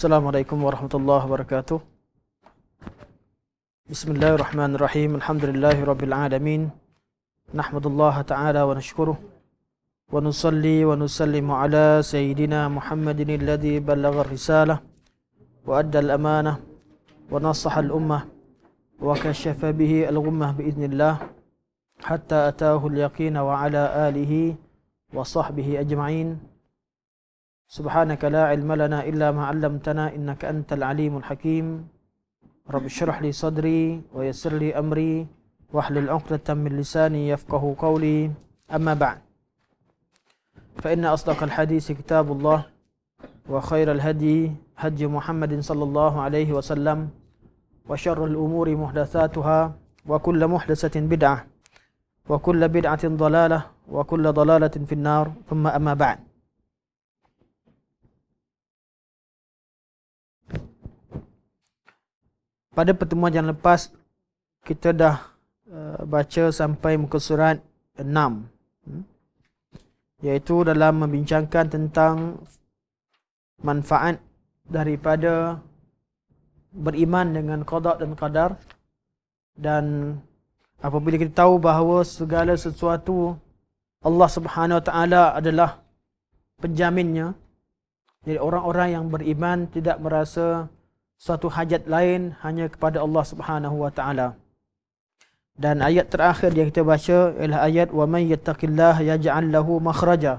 السلام عليكم ورحمة الله وبركاته بسم الله الرحمن الرحيم الحمد لله رب العالمين نحمد الله تعالى ونشكره ونصلي ونسلم على سيدنا محمد الذي بلغ الرسالة وأدى الأمانة ونصح الأمة وكشف به الغمة بإذن الله حتى أتاه اليقين وعلى آله وصحبه أجمعين سبحانك لا علم لنا إلا ما علمتنا إنك أنت العليم الحكيم رب اشرح لي صدري ويسر لي أمري واحلل عقدة من لساني يفقه قولي أما بعد فإن أصدق الحديث كتاب الله وخير الهدي هدي محمد صلى الله عليه وسلم وشر الأمور محدثاتها وكل محدثة بدعة وكل بدعة ضلالة وكل ضلالة في النار ثم أما بعد pada pertemuan yang lepas kita dah uh, baca sampai muka surat 6 hmm? iaitu dalam membincangkan tentang manfaat daripada beriman dengan qada dan qadar dan apabila kita tahu bahawa segala sesuatu Allah Subhanahu Wa Taala adalah penjaminnya jadi orang-orang yang beriman tidak merasa suatu hajat lain hanya kepada Allah Subhanahu wa taala. Dan ayat terakhir yang kita baca ialah ayat wa may yattaqillaha yaj'al lahu makhraja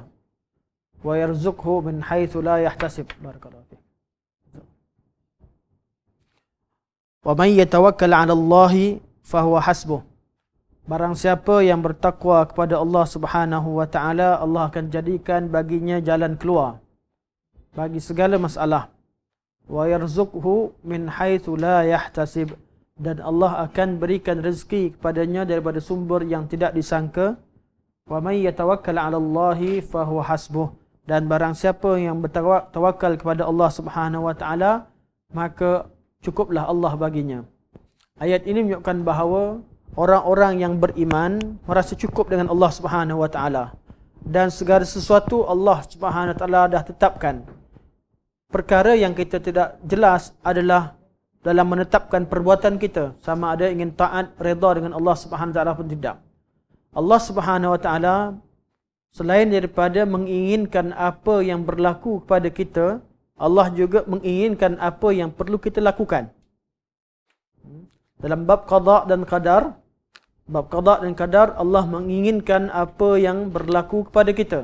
wa yarzuqhu min haitsu la yahtasib. Barakallahu fiik. Wa may yatawakkal 'ala Allah fa huwa hasbuh. Barang siapa yang bertakwa kepada Allah Subhanahu wa taala, Allah akan jadikan baginya jalan keluar bagi segala masalah wa yarzuqhu min haitsu la yahtasib dan Allah akan berikan rezeki kepadanya daripada sumber yang tidak disangka wa may yatawakkal 'ala Allahi fa huwa hasbuh dan barang siapa yang bertawakal kepada Allah Subhanahu wa taala maka cukuplah Allah baginya ayat ini menunjukkan bahawa orang-orang yang beriman merasa cukup dengan Allah Subhanahu wa taala dan segala sesuatu Allah Subhanahu wa taala dah tetapkan perkara yang kita tidak jelas adalah dalam menetapkan perbuatan kita sama ada ingin taat redha dengan Allah Subhanahu wa taala pun tidak Allah Subhanahu wa taala selain daripada menginginkan apa yang berlaku kepada kita Allah juga menginginkan apa yang perlu kita lakukan dalam bab qada dan qadar bab qada dan qadar Allah menginginkan apa yang berlaku kepada kita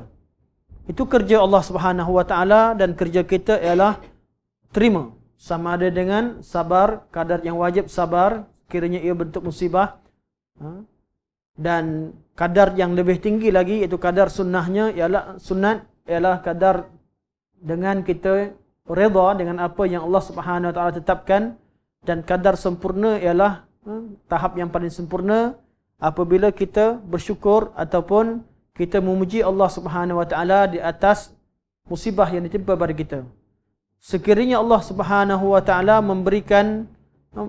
itu kerja Allah Subhanahu Wa Taala dan kerja kita ialah terima sama ada dengan sabar kadar yang wajib sabar kiranya ia bentuk musibah ha? dan kadar yang lebih tinggi lagi iaitu kadar sunnahnya ialah sunat ialah kadar dengan kita redha dengan apa yang Allah Subhanahu Wa Taala tetapkan dan kadar sempurna ialah ha? tahap yang paling sempurna apabila kita bersyukur ataupun kita memuji Allah Subhanahu Wa Taala di atas musibah yang ditimpa pada kita. Sekiranya Allah Subhanahu Wa Taala memberikan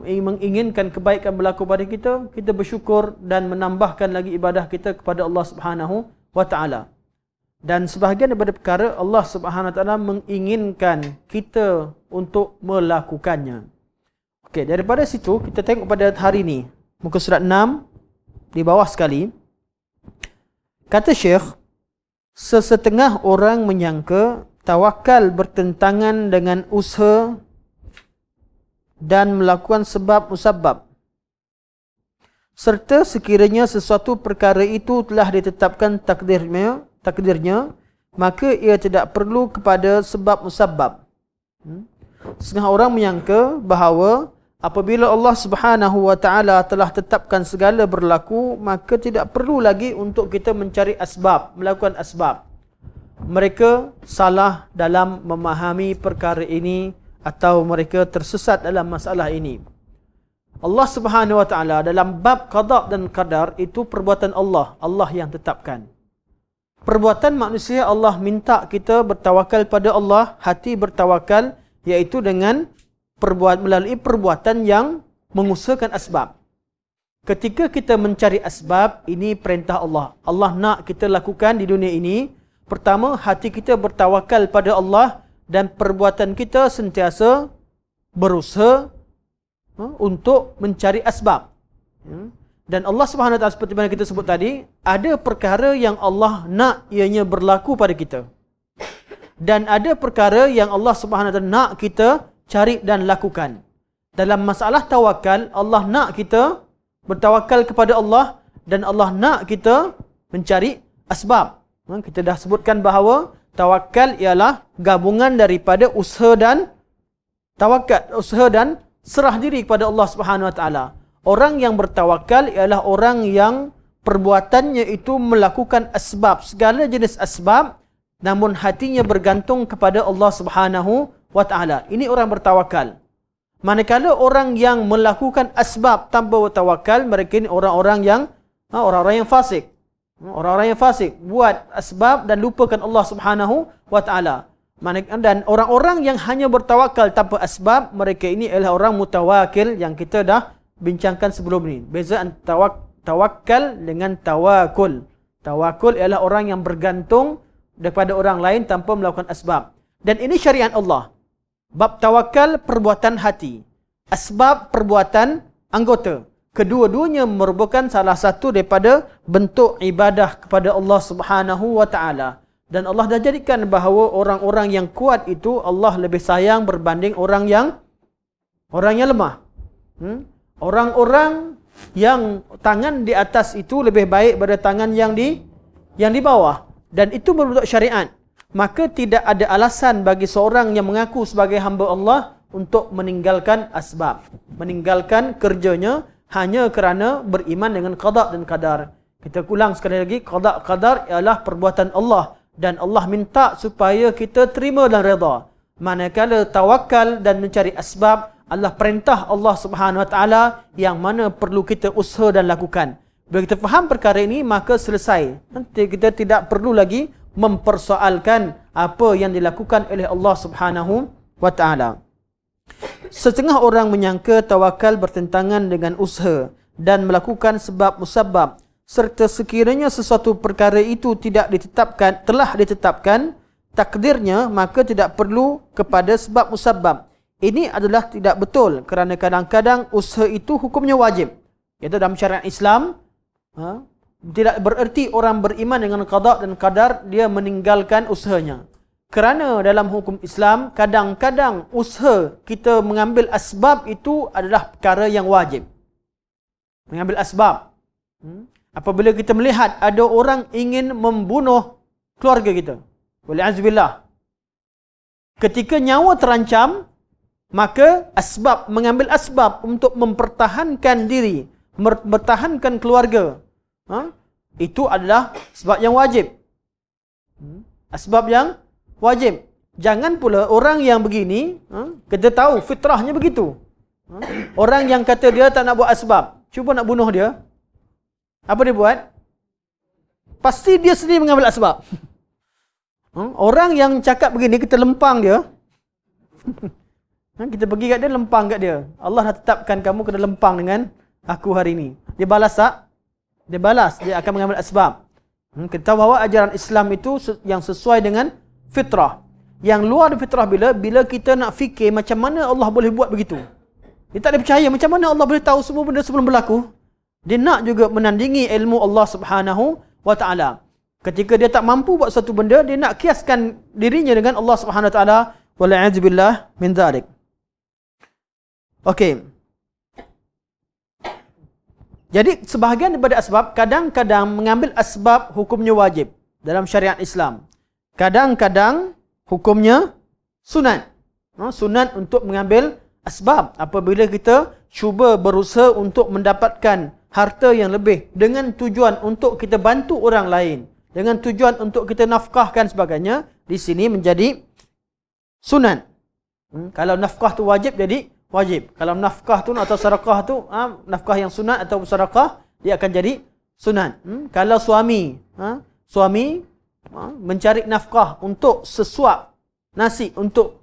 eh, menginginkan kebaikan berlaku pada kita, kita bersyukur dan menambahkan lagi ibadah kita kepada Allah Subhanahu Wa Taala. Dan sebahagian daripada perkara Allah Subhanahu Wa Taala menginginkan kita untuk melakukannya. Okey, daripada situ kita tengok pada hari ini muka surat 6 di bawah sekali. Kata Syekh, sesetengah orang menyangka tawakal bertentangan dengan usaha dan melakukan sebab musabab. Serta sekiranya sesuatu perkara itu telah ditetapkan takdirnya, takdirnya maka ia tidak perlu kepada sebab musabab. Hmm? Setengah orang menyangka bahawa Apabila Allah Subhanahu wa taala telah tetapkan segala berlaku, maka tidak perlu lagi untuk kita mencari asbab, melakukan asbab. Mereka salah dalam memahami perkara ini atau mereka tersesat dalam masalah ini. Allah Subhanahu wa taala dalam bab qada dan qadar itu perbuatan Allah, Allah yang tetapkan. Perbuatan manusia Allah minta kita bertawakal pada Allah, hati bertawakal iaitu dengan perbuat melalui perbuatan yang mengusahakan asbab. Ketika kita mencari asbab, ini perintah Allah. Allah nak kita lakukan di dunia ini. Pertama, hati kita bertawakal pada Allah dan perbuatan kita sentiasa berusaha ha, untuk mencari asbab. Ya. Dan Allah Subhanahu Taala seperti mana kita sebut tadi, ada perkara yang Allah nak ianya berlaku pada kita. Dan ada perkara yang Allah Subhanahu Taala nak kita cari dan lakukan. Dalam masalah tawakal, Allah nak kita bertawakal kepada Allah dan Allah nak kita mencari asbab. Ha, kita dah sebutkan bahawa tawakal ialah gabungan daripada usaha dan tawakal, usaha dan serah diri kepada Allah Subhanahu Wa Taala. Orang yang bertawakal ialah orang yang perbuatannya itu melakukan asbab, segala jenis asbab namun hatinya bergantung kepada Allah Subhanahu wa ta'ala. Ini orang bertawakal. Manakala orang yang melakukan asbab tanpa bertawakal, mereka ini orang-orang yang ha, orang-orang yang fasik. Ha, orang-orang yang fasik buat asbab dan lupakan Allah Subhanahu wa taala. Dan orang-orang yang hanya bertawakal tanpa asbab, mereka ini adalah orang mutawakil yang kita dah bincangkan sebelum ini. Beza antara tawakal dengan tawakul. Tawakul ialah orang yang bergantung kepada orang lain tanpa melakukan asbab. Dan ini syariat Allah. Bab tawakal perbuatan hati. Asbab perbuatan anggota. Kedua-duanya merupakan salah satu daripada bentuk ibadah kepada Allah Subhanahu wa taala. Dan Allah dah jadikan bahawa orang-orang yang kuat itu Allah lebih sayang berbanding orang yang orang yang lemah. Hmm? Orang-orang hmm? yang tangan di atas itu lebih baik daripada tangan yang di yang di bawah dan itu berbentuk syariat maka tidak ada alasan bagi seorang yang mengaku sebagai hamba Allah untuk meninggalkan asbab, meninggalkan kerjanya hanya kerana beriman dengan qada dan qadar. Kita ulang sekali lagi, qada qadar ialah perbuatan Allah dan Allah minta supaya kita terima dan reda. Manakala tawakal dan mencari asbab Allah perintah Allah Subhanahu Wa Taala yang mana perlu kita usaha dan lakukan. Bila kita faham perkara ini maka selesai. Nanti kita tidak perlu lagi mempersoalkan apa yang dilakukan oleh Allah Subhanahu wa taala. Setengah orang menyangka tawakal bertentangan dengan usaha dan melakukan sebab musabab serta sekiranya sesuatu perkara itu tidak ditetapkan telah ditetapkan takdirnya maka tidak perlu kepada sebab musabab. Ini adalah tidak betul kerana kadang-kadang usaha itu hukumnya wajib. Iaitu dalam syariat Islam, ha, tidak bererti orang beriman dengan qada dan qadar dia meninggalkan usahanya. Kerana dalam hukum Islam kadang-kadang usaha kita mengambil asbab itu adalah perkara yang wajib. Mengambil asbab. Hmm? Apabila kita melihat ada orang ingin membunuh keluarga kita. Wali azbillah. Ketika nyawa terancam, maka asbab mengambil asbab untuk mempertahankan diri, mempertahankan keluarga, ha? itu adalah sebab yang wajib. Hmm? Sebab yang wajib. Jangan pula orang yang begini, ha? kita tahu fitrahnya begitu. Ha? Orang yang kata dia tak nak buat asbab, cuba nak bunuh dia, apa dia buat? Pasti dia sendiri mengambil asbab. Ha? Orang yang cakap begini, kita lempang dia. Ha? Kita pergi kat dia, lempang kat dia. Allah dah tetapkan kamu kena lempang dengan aku hari ini. Dia balas tak? dia balas dia akan mengambil asbab hmm, kita tahu bahawa ajaran Islam itu yang sesuai dengan fitrah yang luar dari fitrah bila bila kita nak fikir macam mana Allah boleh buat begitu dia tak ada percaya macam mana Allah boleh tahu semua benda sebelum berlaku dia nak juga menandingi ilmu Allah Subhanahu wa taala ketika dia tak mampu buat satu benda dia nak kiaskan dirinya dengan Allah Subhanahu wa taala wala a'udzubillah min dzalik okey jadi sebahagian daripada asbab kadang-kadang mengambil asbab hukumnya wajib dalam syariat Islam. Kadang-kadang hukumnya sunat. Ha, sunat untuk mengambil asbab apabila kita cuba berusaha untuk mendapatkan harta yang lebih dengan tujuan untuk kita bantu orang lain. Dengan tujuan untuk kita nafkahkan sebagainya. Di sini menjadi sunat. Hmm, kalau nafkah tu wajib jadi wajib. Kalau nafkah tu atau sarakah tu, ha, nafkah yang sunat atau sarakah dia akan jadi sunat. Hmm? Kalau suami, ha, suami ha, mencari nafkah untuk sesuap nasi untuk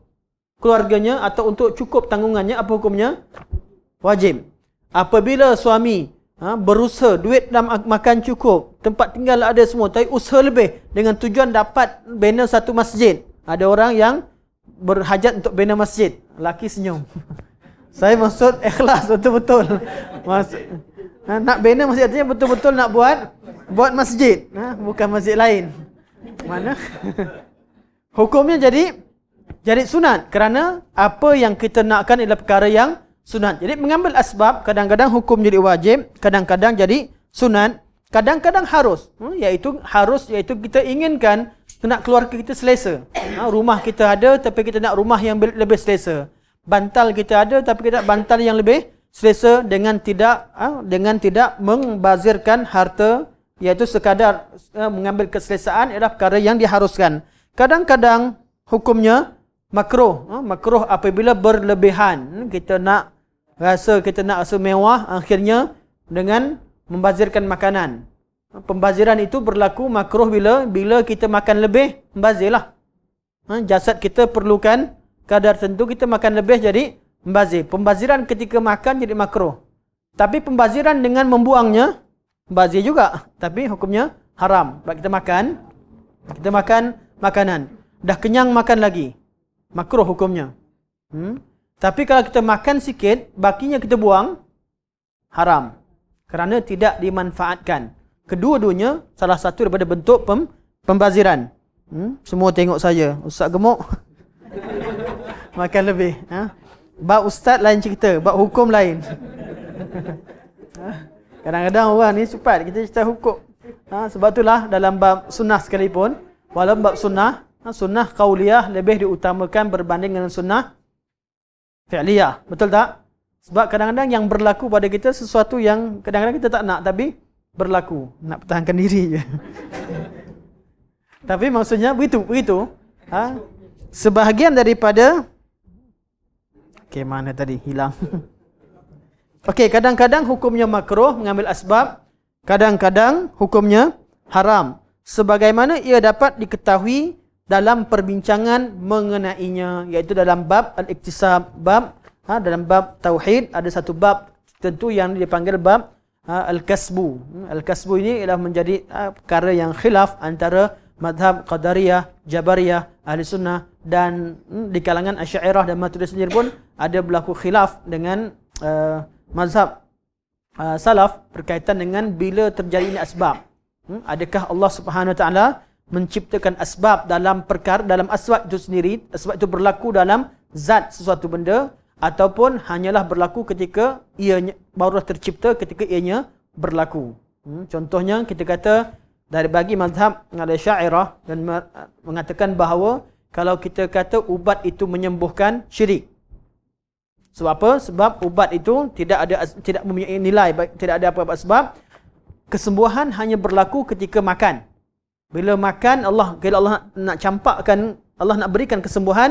keluarganya atau untuk cukup tanggungannya, apa hukumnya? Wajib. Apabila suami ha, berusaha, duit dan makan cukup, tempat tinggal ada semua, tapi usaha lebih dengan tujuan dapat bina satu masjid. Ada orang yang berhajat untuk bina masjid. Laki senyum. Saya maksud ikhlas betul-betul. ha, nak bina masjid artinya betul-betul nak buat buat masjid. Ha, bukan masjid lain. Mana? Hukumnya jadi jadi sunat kerana apa yang kita nakkan ialah perkara yang sunat. Jadi mengambil asbab kadang-kadang hukum jadi wajib, kadang-kadang jadi sunat, kadang-kadang harus. Ha, iaitu harus iaitu kita inginkan nak keluarga kita selesa. Ha, rumah kita ada tapi kita nak rumah yang lebih selesa bantal kita ada tapi kita nak bantal yang lebih selesa dengan tidak ah, dengan tidak membazirkan harta iaitu sekadar ah, mengambil keselesaan ialah perkara yang diharuskan. Kadang-kadang hukumnya makruh, ah, makruh apabila berlebihan. Kita nak rasa kita nak rasa mewah akhirnya dengan membazirkan makanan. Pembaziran itu berlaku makruh bila bila kita makan lebih, membazirlah. Jasad kita perlukan kadar tentu kita makan lebih jadi membazir. Pembaziran ketika makan jadi makro. Tapi pembaziran dengan membuangnya membazir juga. Tapi hukumnya haram. Bila kita makan, kita makan makanan. Dah kenyang makan lagi. Makro hukumnya. Hmm? Tapi kalau kita makan sikit, bakinya kita buang, haram. Kerana tidak dimanfaatkan. Kedua-duanya salah satu daripada bentuk pem pembaziran. Hmm? Semua tengok saya. Ustaz Gemuk. makan lebih ha? Bab ustaz lain cerita, bab hukum lain Kadang-kadang orang ni cepat kita cerita hukum ha? Sebab itulah dalam bab sunnah sekalipun walaupun bab sunnah, ha, sunnah qawliyah lebih diutamakan berbanding dengan sunnah fi'liyah Betul tak? Sebab kadang-kadang yang berlaku pada kita sesuatu yang kadang-kadang kita tak nak tapi berlaku Nak pertahankan diri je Tapi maksudnya begitu, begitu ha? Sebahagian daripada Okey, mana tadi? Hilang. Okey, kadang-kadang hukumnya makruh mengambil asbab. Kadang-kadang hukumnya haram. Sebagaimana ia dapat diketahui dalam perbincangan mengenainya. Iaitu dalam bab al-iktisab. Bab, ha, dalam bab tauhid ada satu bab tentu yang dipanggil bab ha, al-kasbu. Hmm, al-kasbu ini ialah menjadi ha, perkara yang khilaf antara madhab Qadariyah, Jabariyah, Ahli Sunnah dan hmm, di kalangan Asy'ariyah dan Maturidi sendiri pun ada berlaku khilaf dengan uh, mazhab uh, salaf berkaitan dengan bila terjadi ini asbab. Hmm, adakah Allah Subhanahu taala menciptakan asbab dalam perkara dalam asbab itu sendiri, asbab itu berlaku dalam zat sesuatu benda ataupun hanyalah berlaku ketika ia baru tercipta ketika ianya berlaku. Hmm, contohnya kita kata dari bagi mazhab ada syairah dan mengatakan bahawa kalau kita kata ubat itu menyembuhkan syirik. Sebab apa? Sebab ubat itu tidak ada tidak mempunyai nilai, tidak ada apa-apa sebab kesembuhan hanya berlaku ketika makan. Bila makan Allah kalau Allah nak campakkan, Allah nak berikan kesembuhan,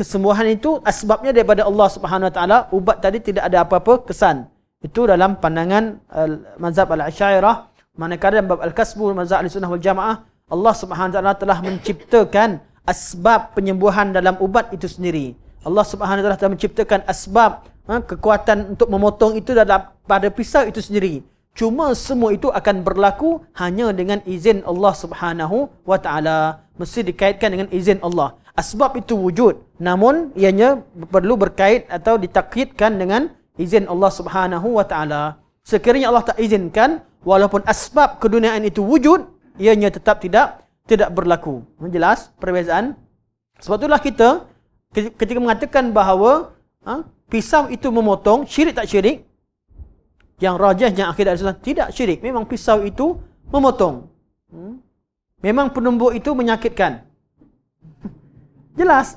kesembuhan itu asbabnya daripada Allah Subhanahu Wa Taala. Ubat tadi tidak ada apa-apa kesan. Itu dalam pandangan uh, mazhab Al-Asy'ariyah. al asyariyah manakala bab al-kasbu Mazhab al-sunnah wal jamaah Allah Subhanahu taala telah menciptakan asbab penyembuhan dalam ubat itu sendiri Allah Subhanahu taala telah menciptakan asbab ha, kekuatan untuk memotong itu dalam pada pisau itu sendiri cuma semua itu akan berlaku hanya dengan izin Allah Subhanahu wa taala mesti dikaitkan dengan izin Allah asbab itu wujud namun ianya perlu berkait atau ditakidkan dengan izin Allah Subhanahu wa taala sekiranya Allah tak izinkan walaupun asbab keduniaan itu wujud, ianya tetap tidak tidak berlaku. Jelas perbezaan. Sebab itulah kita ketika mengatakan bahawa ha, pisau itu memotong, syirik tak syirik? Yang rajahnya akidah al tidak syirik. Memang pisau itu memotong. Hmm. Memang penumbuk itu menyakitkan. Jelas.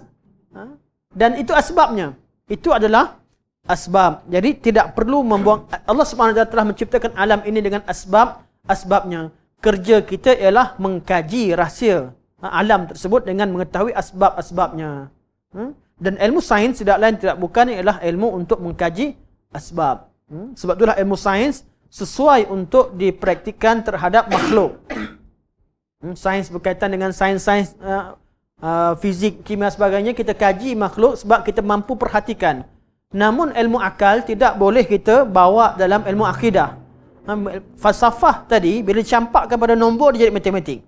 Ha? Dan itu asbabnya. Itu adalah asbab. Jadi tidak perlu membuang Allah SWT telah menciptakan alam ini dengan asbab asbabnya. Kerja kita ialah mengkaji rahsia ha, alam tersebut dengan mengetahui asbab-asbabnya. Ha? Dan ilmu sains tidak lain tidak bukan ialah ilmu untuk mengkaji asbab. Hmm? Sebab itulah ilmu sains sesuai untuk dipraktikan terhadap makhluk. Hmm? Sains berkaitan dengan sains-sains uh, uh, fizik, kimia sebagainya, kita kaji makhluk sebab kita mampu perhatikan. Namun ilmu akal tidak boleh kita bawa dalam ilmu akidah. Falsafah tadi bila campak kepada nombor dia jadi matematik.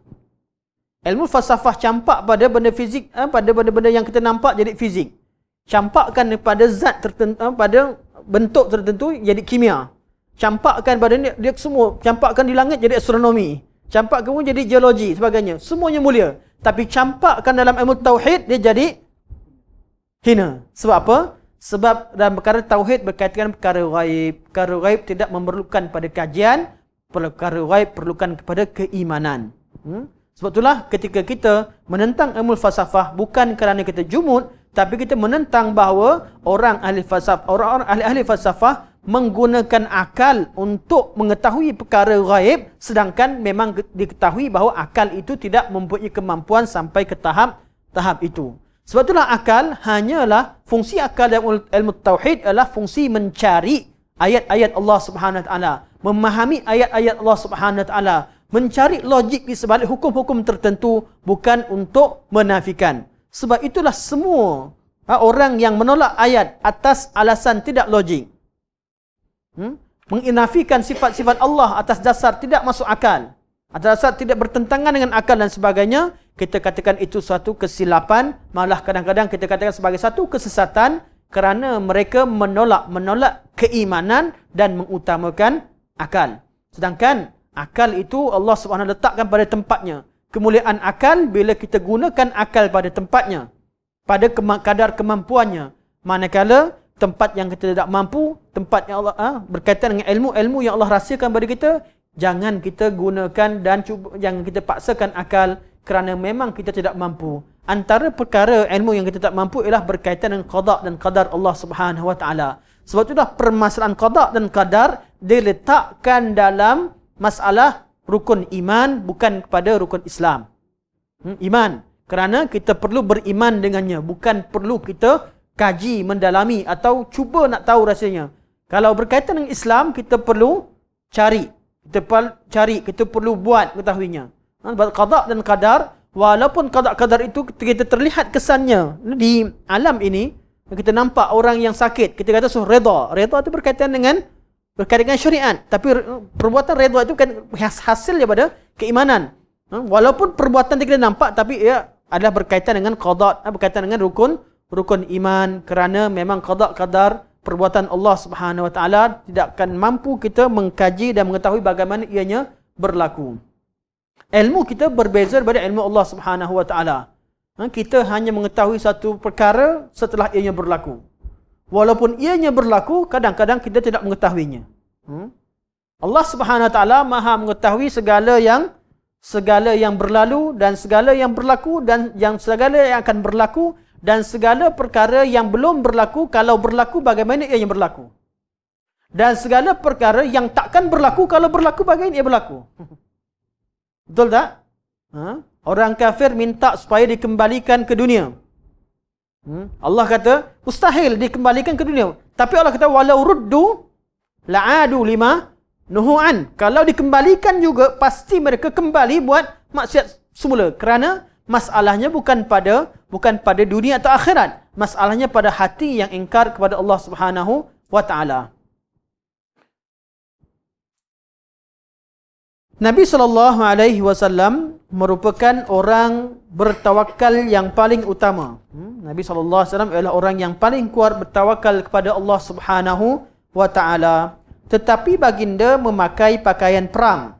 Ilmu falsafah campak pada benda fizik, eh, pada benda-benda yang kita nampak jadi fizik. Campakkan pada zat tertentu, eh, pada bentuk tertentu jadi kimia. Campakkan pada ni, dia semua, campakkan di langit jadi astronomi. Campakkan pun jadi geologi sebagainya. Semuanya mulia. Tapi campakkan dalam ilmu tauhid dia jadi hina. Sebab apa? Sebab dalam perkara tauhid berkaitan perkara ghaib. Perkara ghaib tidak memerlukan pada kajian. Perkara ghaib perlukan kepada keimanan. Hmm? Sebab itulah ketika kita menentang ilmu falsafah bukan kerana kita jumud. Tapi kita menentang bahawa orang ahli falsafah, orang-orang ahli-ahli falsafah menggunakan akal untuk mengetahui perkara ghaib sedangkan memang diketahui bahawa akal itu tidak mempunyai kemampuan sampai ke tahap tahap itu. Sebab itulah akal hanyalah fungsi akal dalam ilmu tauhid adalah fungsi mencari ayat-ayat Allah Subhanahu taala, memahami ayat-ayat Allah Subhanahu taala, mencari logik di sebalik hukum-hukum tertentu bukan untuk menafikan. Sebab itulah semua ha, orang yang menolak ayat atas alasan tidak logik. Hmm? Menginafikan sifat-sifat Allah atas dasar tidak masuk akal saat tidak bertentangan dengan akal dan sebagainya, kita katakan itu satu kesilapan, malah kadang-kadang kita katakan sebagai satu kesesatan kerana mereka menolak menolak keimanan dan mengutamakan akal. Sedangkan akal itu Allah SWT letakkan pada tempatnya. Kemuliaan akal bila kita gunakan akal pada tempatnya, pada kema kadar kemampuannya. Manakala tempat yang kita tidak mampu, tempat yang Allah ha, berkaitan dengan ilmu-ilmu yang Allah rahsiakan pada kita, jangan kita gunakan dan cuba, jangan kita paksakan akal kerana memang kita tidak mampu. Antara perkara ilmu yang kita tak mampu ialah berkaitan dengan qada dan qadar Allah Subhanahu Wa Taala. Sebab itulah permasalahan qada dan qadar diletakkan dalam masalah rukun iman bukan kepada rukun Islam. Hmm, iman kerana kita perlu beriman dengannya bukan perlu kita kaji mendalami atau cuba nak tahu rasanya. Kalau berkaitan dengan Islam kita perlu cari kita perlu cari, kita perlu buat mengetahuinya. Ha, qadar dan qadar, walaupun qadar-qadar itu kita terlihat kesannya di alam ini, kita nampak orang yang sakit, kita kata suruh redha. Redha itu berkaitan dengan berkaitan dengan syariat. Tapi perbuatan redha itu kan hasil daripada keimanan. Ha, walaupun perbuatan itu kita nampak, tapi ia adalah berkaitan dengan qadar, ha, berkaitan dengan rukun rukun iman kerana memang qadar-qadar perbuatan Allah Subhanahu Wa Taala tidak akan mampu kita mengkaji dan mengetahui bagaimana ianya berlaku. Ilmu kita berbeza daripada ilmu Allah Subhanahu Wa Taala. Ha, kita hanya mengetahui satu perkara setelah ianya berlaku. Walaupun ianya berlaku, kadang-kadang kita tidak mengetahuinya. Ha? Allah Subhanahu Wa Taala maha mengetahui segala yang segala yang berlalu dan segala yang berlaku dan yang segala yang akan berlaku dan segala perkara yang belum berlaku kalau berlaku bagaimana ia yang berlaku dan segala perkara yang takkan berlaku kalau berlaku bagaimana ia berlaku betul tak ha? orang kafir minta supaya dikembalikan ke dunia hmm? Allah kata mustahil dikembalikan ke dunia tapi Allah kata walau ruddu la'adu lima nuhu'an kalau dikembalikan juga pasti mereka kembali buat maksiat semula kerana masalahnya bukan pada bukan pada dunia atau akhirat masalahnya pada hati yang ingkar kepada Allah Subhanahu wa taala Nabi sallallahu alaihi wasallam merupakan orang bertawakal yang paling utama. Hmm, Nabi sallallahu alaihi wasallam ialah orang yang paling kuat bertawakal kepada Allah Subhanahu wa taala. Tetapi baginda memakai pakaian perang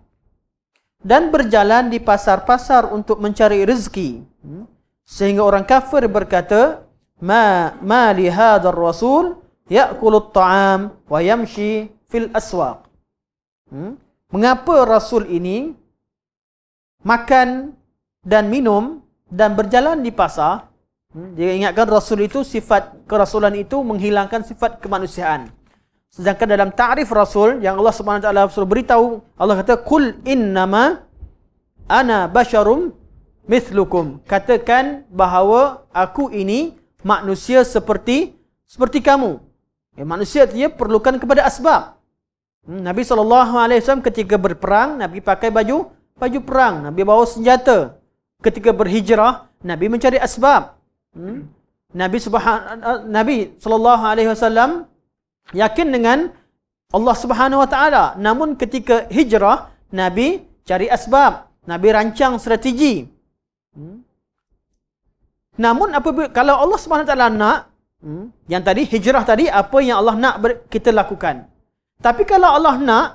dan berjalan di pasar-pasar untuk mencari rezeki. Hmm? Sehingga orang kafir berkata, "Ma ma li hadzal rasul ya'kulu taam wa yamshi fil aswaq." Hmm? Mengapa rasul ini makan dan minum dan berjalan di pasar? Hmm? Jika ingatkan rasul itu sifat kerasulan itu menghilangkan sifat kemanusiaan. Sedangkan dalam ta'rif Rasul yang Allah SWT suruh beritahu, Allah kata, Kul innama ana basharum mislukum. Katakan bahawa aku ini manusia seperti seperti kamu. Ya, manusia artinya perlukan kepada asbab. Hmm, Nabi SAW ketika berperang, Nabi pakai baju baju perang. Nabi bawa senjata. Ketika berhijrah, Nabi mencari asbab. Hmm. Nabi, Subhan Nabi SAW yakin dengan Allah Subhanahu Wa Taala. Namun ketika hijrah, Nabi cari asbab, Nabi rancang strategi. Hmm. Namun apa? kalau Allah Subhanahu Wa Taala nak, hmm, yang tadi hijrah tadi apa yang Allah nak ber, kita lakukan. Tapi kalau Allah nak,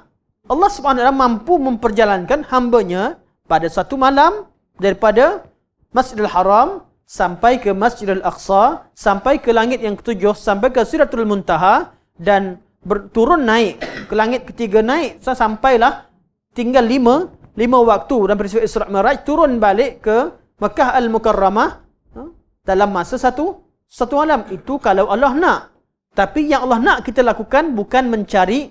Allah Subhanahu Wa Taala mampu memperjalankan hambanya pada satu malam daripada Masjidil Haram sampai ke Masjidil Aqsa, sampai ke langit yang ketujuh, sampai ke Siratul Muntaha dan turun naik ke langit ketiga naik sampailah tinggal lima lima waktu dan peristiwa Isra Mi'raj turun balik ke Mekah Al-Mukarramah ha, dalam masa satu satu malam itu kalau Allah nak tapi yang Allah nak kita lakukan bukan mencari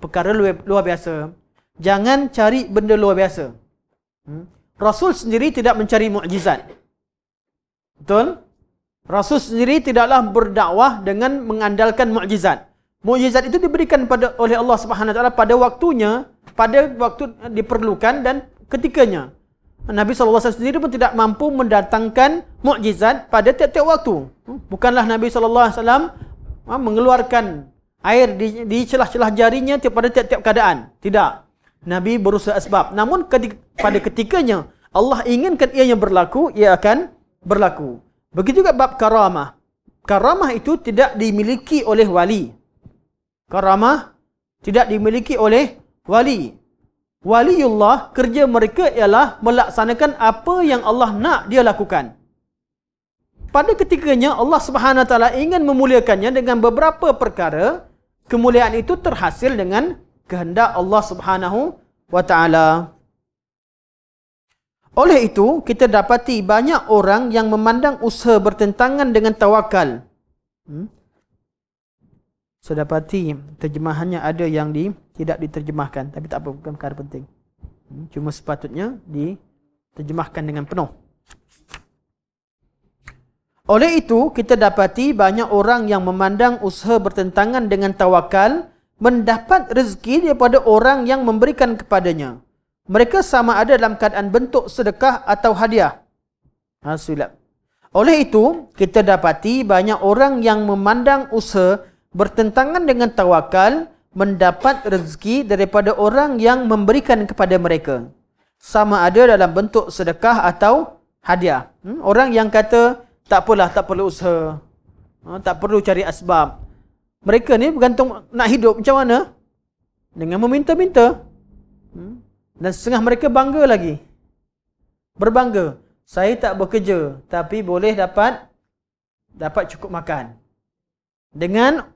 perkara luar, luar biasa jangan cari benda luar biasa hmm. Rasul sendiri tidak mencari mukjizat betul Rasul sendiri tidaklah berdakwah dengan mengandalkan mukjizat mukjizat itu diberikan pada oleh Allah Subhanahu taala pada waktunya, pada waktu eh, diperlukan dan ketikanya. Nabi SAW sendiri pun tidak mampu mendatangkan mukjizat pada tiap-tiap waktu. Hmm? Bukanlah Nabi SAW eh, mengeluarkan air di, celah-celah jarinya pada tiap-tiap keadaan. Tidak. Nabi berusaha sebab. Namun ketika, pada ketikanya Allah inginkan ia yang berlaku, ia akan berlaku. Begitu juga bab karamah. Karamah itu tidak dimiliki oleh wali karamah tidak dimiliki oleh wali. Waliullah kerja mereka ialah melaksanakan apa yang Allah nak dia lakukan. Pada ketikanya Allah Subhanahu taala ingin memuliakannya dengan beberapa perkara, kemuliaan itu terhasil dengan kehendak Allah Subhanahu wa taala. Oleh itu, kita dapati banyak orang yang memandang usaha bertentangan dengan tawakal. Hmm? saya dapati terjemahannya ada yang di tidak diterjemahkan tapi tak apa bukan perkara penting hmm, cuma sepatutnya diterjemahkan dengan penuh oleh itu kita dapati banyak orang yang memandang usaha bertentangan dengan tawakal mendapat rezeki daripada orang yang memberikan kepadanya mereka sama ada dalam keadaan bentuk sedekah atau hadiah hasilat oleh itu kita dapati banyak orang yang memandang usaha bertentangan dengan tawakal mendapat rezeki daripada orang yang memberikan kepada mereka sama ada dalam bentuk sedekah atau hadiah hmm? orang yang kata tak apalah tak perlu usaha ha, tak perlu cari asbab mereka ni bergantung nak hidup macam mana dengan meminta-minta hmm? dan setengah mereka bangga lagi berbangga saya tak bekerja tapi boleh dapat dapat cukup makan dengan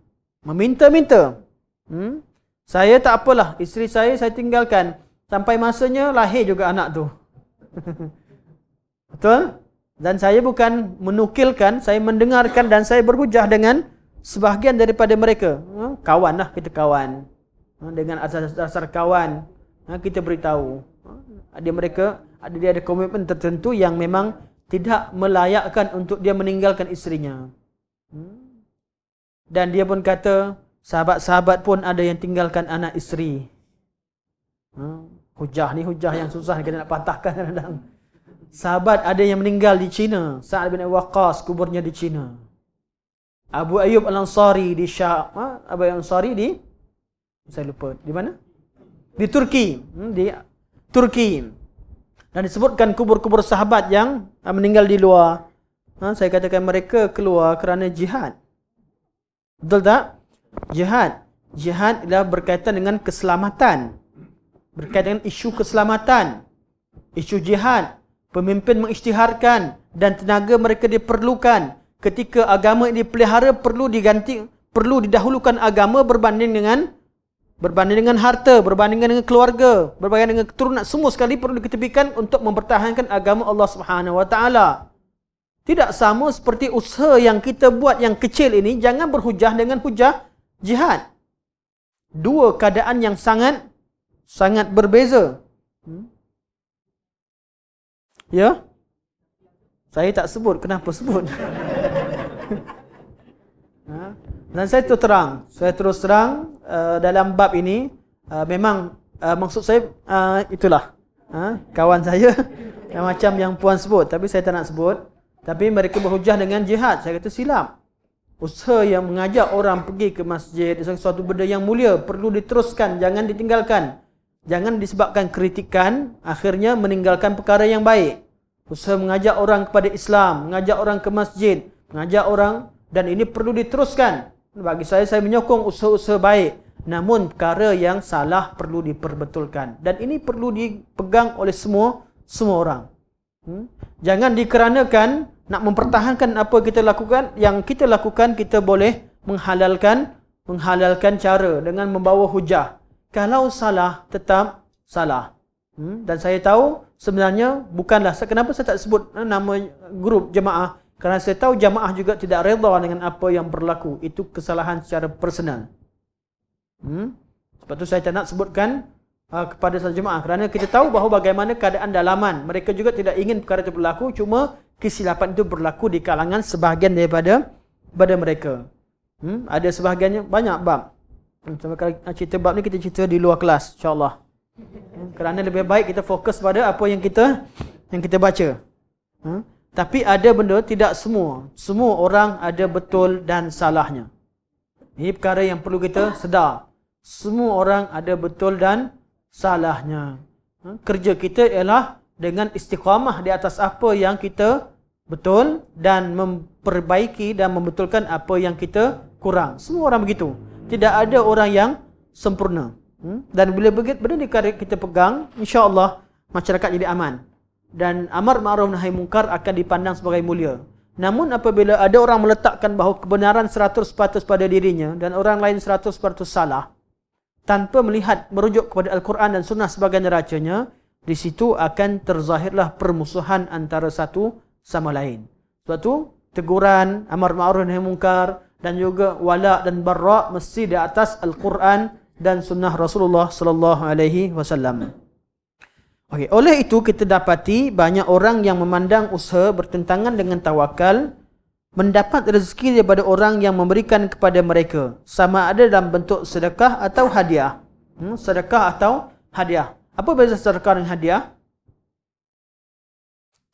meminta-minta. Hmm? Saya tak apalah, isteri saya saya tinggalkan sampai masanya lahir juga anak tu. Betul? Dan saya bukan menukilkan, saya mendengarkan dan saya berhujah dengan sebahagian daripada mereka. Ha? Kawan lah kita kawan. Ha? Dengan asas-asas kawan, ha? kita beritahu. ada mereka, ada dia ada komitmen tertentu yang memang tidak melayakkan untuk dia meninggalkan istrinya. Hmm? Dan dia pun kata, sahabat-sahabat pun ada yang tinggalkan anak isteri. Hmm. Hujah ni hujah yang susah kita nak patahkan kadang-kadang. Sahabat ada yang meninggal di China. Sa'ad bin Waqas kuburnya di China. Abu Ayyub Al-Ansari di Syah. Ha? Abu Ayyub Al-Ansari di? Saya lupa. Di mana? Di Turki. Hmm? Di Turki. Dan disebutkan kubur-kubur sahabat yang meninggal di luar. Ha? Saya katakan mereka keluar kerana jihad. Betul tak? Jihad. Jihad adalah berkaitan dengan keselamatan. Berkaitan dengan isu keselamatan. Isu jihad. Pemimpin mengisytiharkan dan tenaga mereka diperlukan. Ketika agama yang dipelihara perlu diganti, perlu didahulukan agama berbanding dengan berbanding dengan harta, berbanding dengan keluarga, berbanding dengan keturunan. Semua sekali perlu diketepikan untuk mempertahankan agama Allah Subhanahu wa taala tidak sama seperti usaha yang kita buat yang kecil ini jangan berhujah dengan hujah jihad. Dua keadaan yang sangat sangat berbeza. Hmm? Ya? Saya tak sebut kenapa sebut. ha? Dan saya terus terang, saya terus terang uh, dalam bab ini uh, memang uh, maksud saya uh, itulah. Ha? kawan saya yang macam yang puan sebut tapi saya tak nak sebut. Tapi mereka berhujah dengan jihad. Saya kata silap. Usaha yang mengajak orang pergi ke masjid, sesuatu benda yang mulia, perlu diteruskan, jangan ditinggalkan. Jangan disebabkan kritikan, akhirnya meninggalkan perkara yang baik. Usaha mengajak orang kepada Islam, mengajak orang ke masjid, mengajak orang, dan ini perlu diteruskan. Bagi saya, saya menyokong usaha-usaha baik. Namun, perkara yang salah perlu diperbetulkan. Dan ini perlu dipegang oleh semua semua orang. Hmm? Jangan dikerenakan nak mempertahankan apa kita lakukan, yang kita lakukan kita boleh menghalalkan menghalalkan cara dengan membawa hujah. Kalau salah tetap salah. Hmm? Dan saya tahu sebenarnya bukanlah kenapa saya tak sebut eh, nama grup jemaah kerana saya tahu jemaah juga tidak redha dengan apa yang berlaku. Itu kesalahan secara personal. Hmm? Sebab tu saya tak nak sebutkan Ah, kepada salat jemaah kerana kita tahu bahawa bagaimana keadaan dalaman mereka juga tidak ingin perkara itu berlaku cuma kesilapan itu berlaku di kalangan sebahagian daripada pada mereka hmm? ada sebahagiannya banyak bab hmm, sampai kalau cerita bab ni kita cerita di luar kelas insyaallah hmm? kerana lebih baik kita fokus pada apa yang kita yang kita baca hmm? tapi ada benda tidak semua semua orang ada betul dan salahnya ini perkara yang perlu kita sedar semua orang ada betul dan salahnya. Ha? Kerja kita ialah dengan istiqamah di atas apa yang kita betul dan memperbaiki dan membetulkan apa yang kita kurang. Semua orang begitu. Tidak ada orang yang sempurna. Hmm? Dan bila begitu benda ni kita pegang, insya-Allah masyarakat jadi aman. Dan amar ma'ruf nahi munkar akan dipandang sebagai mulia. Namun apabila ada orang meletakkan bahawa kebenaran 100% pada dirinya dan orang lain 100% salah, tanpa melihat merujuk kepada Al-Quran dan Sunnah sebagai neracanya, di situ akan terzahirlah permusuhan antara satu sama lain. Sebab itu, teguran, amar ma'ruh nahi mungkar dan juga wala dan barra mesti di atas Al-Quran dan Sunnah Rasulullah sallallahu alaihi wasallam. Okey, oleh itu kita dapati banyak orang yang memandang usaha bertentangan dengan tawakal mendapat rezeki daripada orang yang memberikan kepada mereka sama ada dalam bentuk sedekah atau hadiah hmm, sedekah atau hadiah apa beza sedekah dan hadiah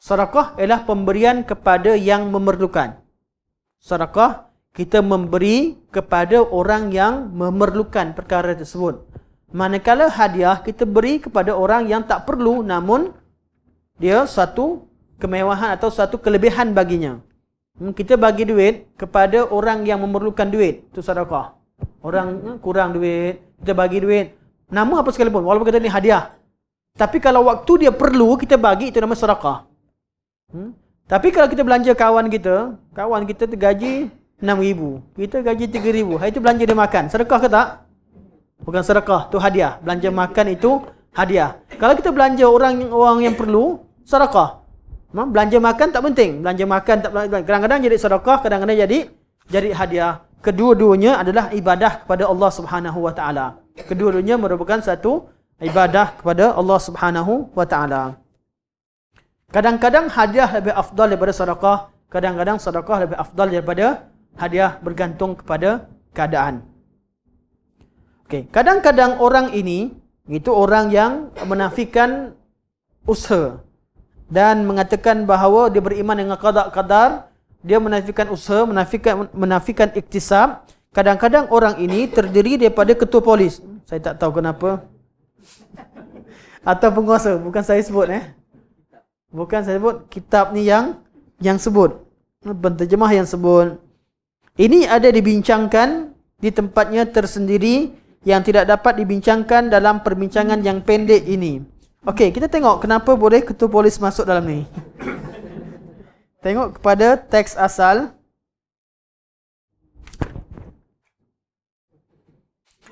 sedekah ialah pemberian kepada yang memerlukan sedekah kita memberi kepada orang yang memerlukan perkara tersebut manakala hadiah kita beri kepada orang yang tak perlu namun dia satu kemewahan atau satu kelebihan baginya Hmm, kita bagi duit kepada orang yang memerlukan duit itu sedekah orang hmm, kurang duit kita bagi duit nama apa sekalipun walaupun kita ni hadiah tapi kalau waktu dia perlu kita bagi itu nama sedekah hmm? tapi kalau kita belanja kawan kita kawan kita tergaji 6000 kita gaji 3000 hari itu belanja dia makan sedekah ke tak bukan sedekah tu hadiah belanja makan itu hadiah kalau kita belanja orang yang orang yang perlu sedekah Belanja makan tak penting. Belanja makan tak kadang-kadang jadi sedekah, kadang-kadang jadi jadi hadiah. Kedua-duanya adalah ibadah kepada Allah Subhanahu wa taala. Kedua-duanya merupakan satu ibadah kepada Allah Subhanahu wa taala. Kadang-kadang hadiah lebih afdal daripada sedekah, kadang-kadang sedekah lebih afdal daripada hadiah bergantung kepada keadaan. Okey, kadang-kadang orang ini itu orang yang menafikan usaha dan mengatakan bahawa dia beriman dengan qada qadar dia menafikan usaha menafikan menafikan iktisab kadang-kadang orang ini terdiri daripada ketua polis saya tak tahu kenapa atau penguasa bukan saya sebut eh bukan saya sebut kitab ni yang yang sebut penterjemah yang sebut ini ada dibincangkan di tempatnya tersendiri yang tidak dapat dibincangkan dalam perbincangan yang pendek ini Okey, kita tengok kenapa boleh ketua polis masuk dalam ni. tengok kepada teks asal.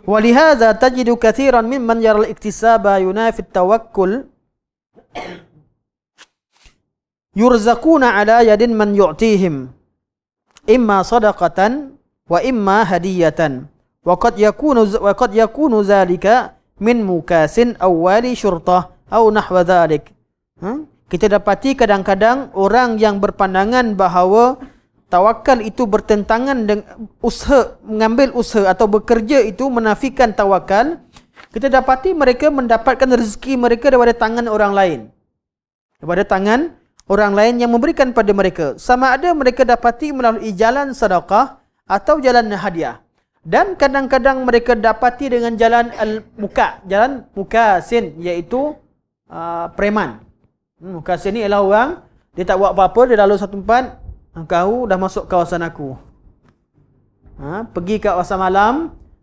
Walihaza tajidu kathiran mimman yaral iktisaba yunafit tawakkul yurzakuna ala yadin man yu'tihim imma sadaqatan wa imma hadiyatan wa qad yakunu wa qad yakunu zalika min mukasin aw syurtah atau nahwa zalik. Ha? Kita dapati kadang-kadang orang yang berpandangan bahawa tawakal itu bertentangan dengan usaha mengambil usaha atau bekerja itu menafikan tawakal, kita dapati mereka mendapatkan rezeki mereka daripada tangan orang lain. Daripada tangan orang lain yang memberikan pada mereka. Sama ada mereka dapati melalui jalan sedekah atau jalan hadiah. Dan kadang-kadang mereka dapati dengan jalan al-muka, jalan mukasin iaitu uh, preman. Hmm, kasir ni ialah orang, dia tak buat apa-apa, dia lalu satu tempat, ah, kau dah masuk kawasan aku. Ha, pergi ke kawasan malam,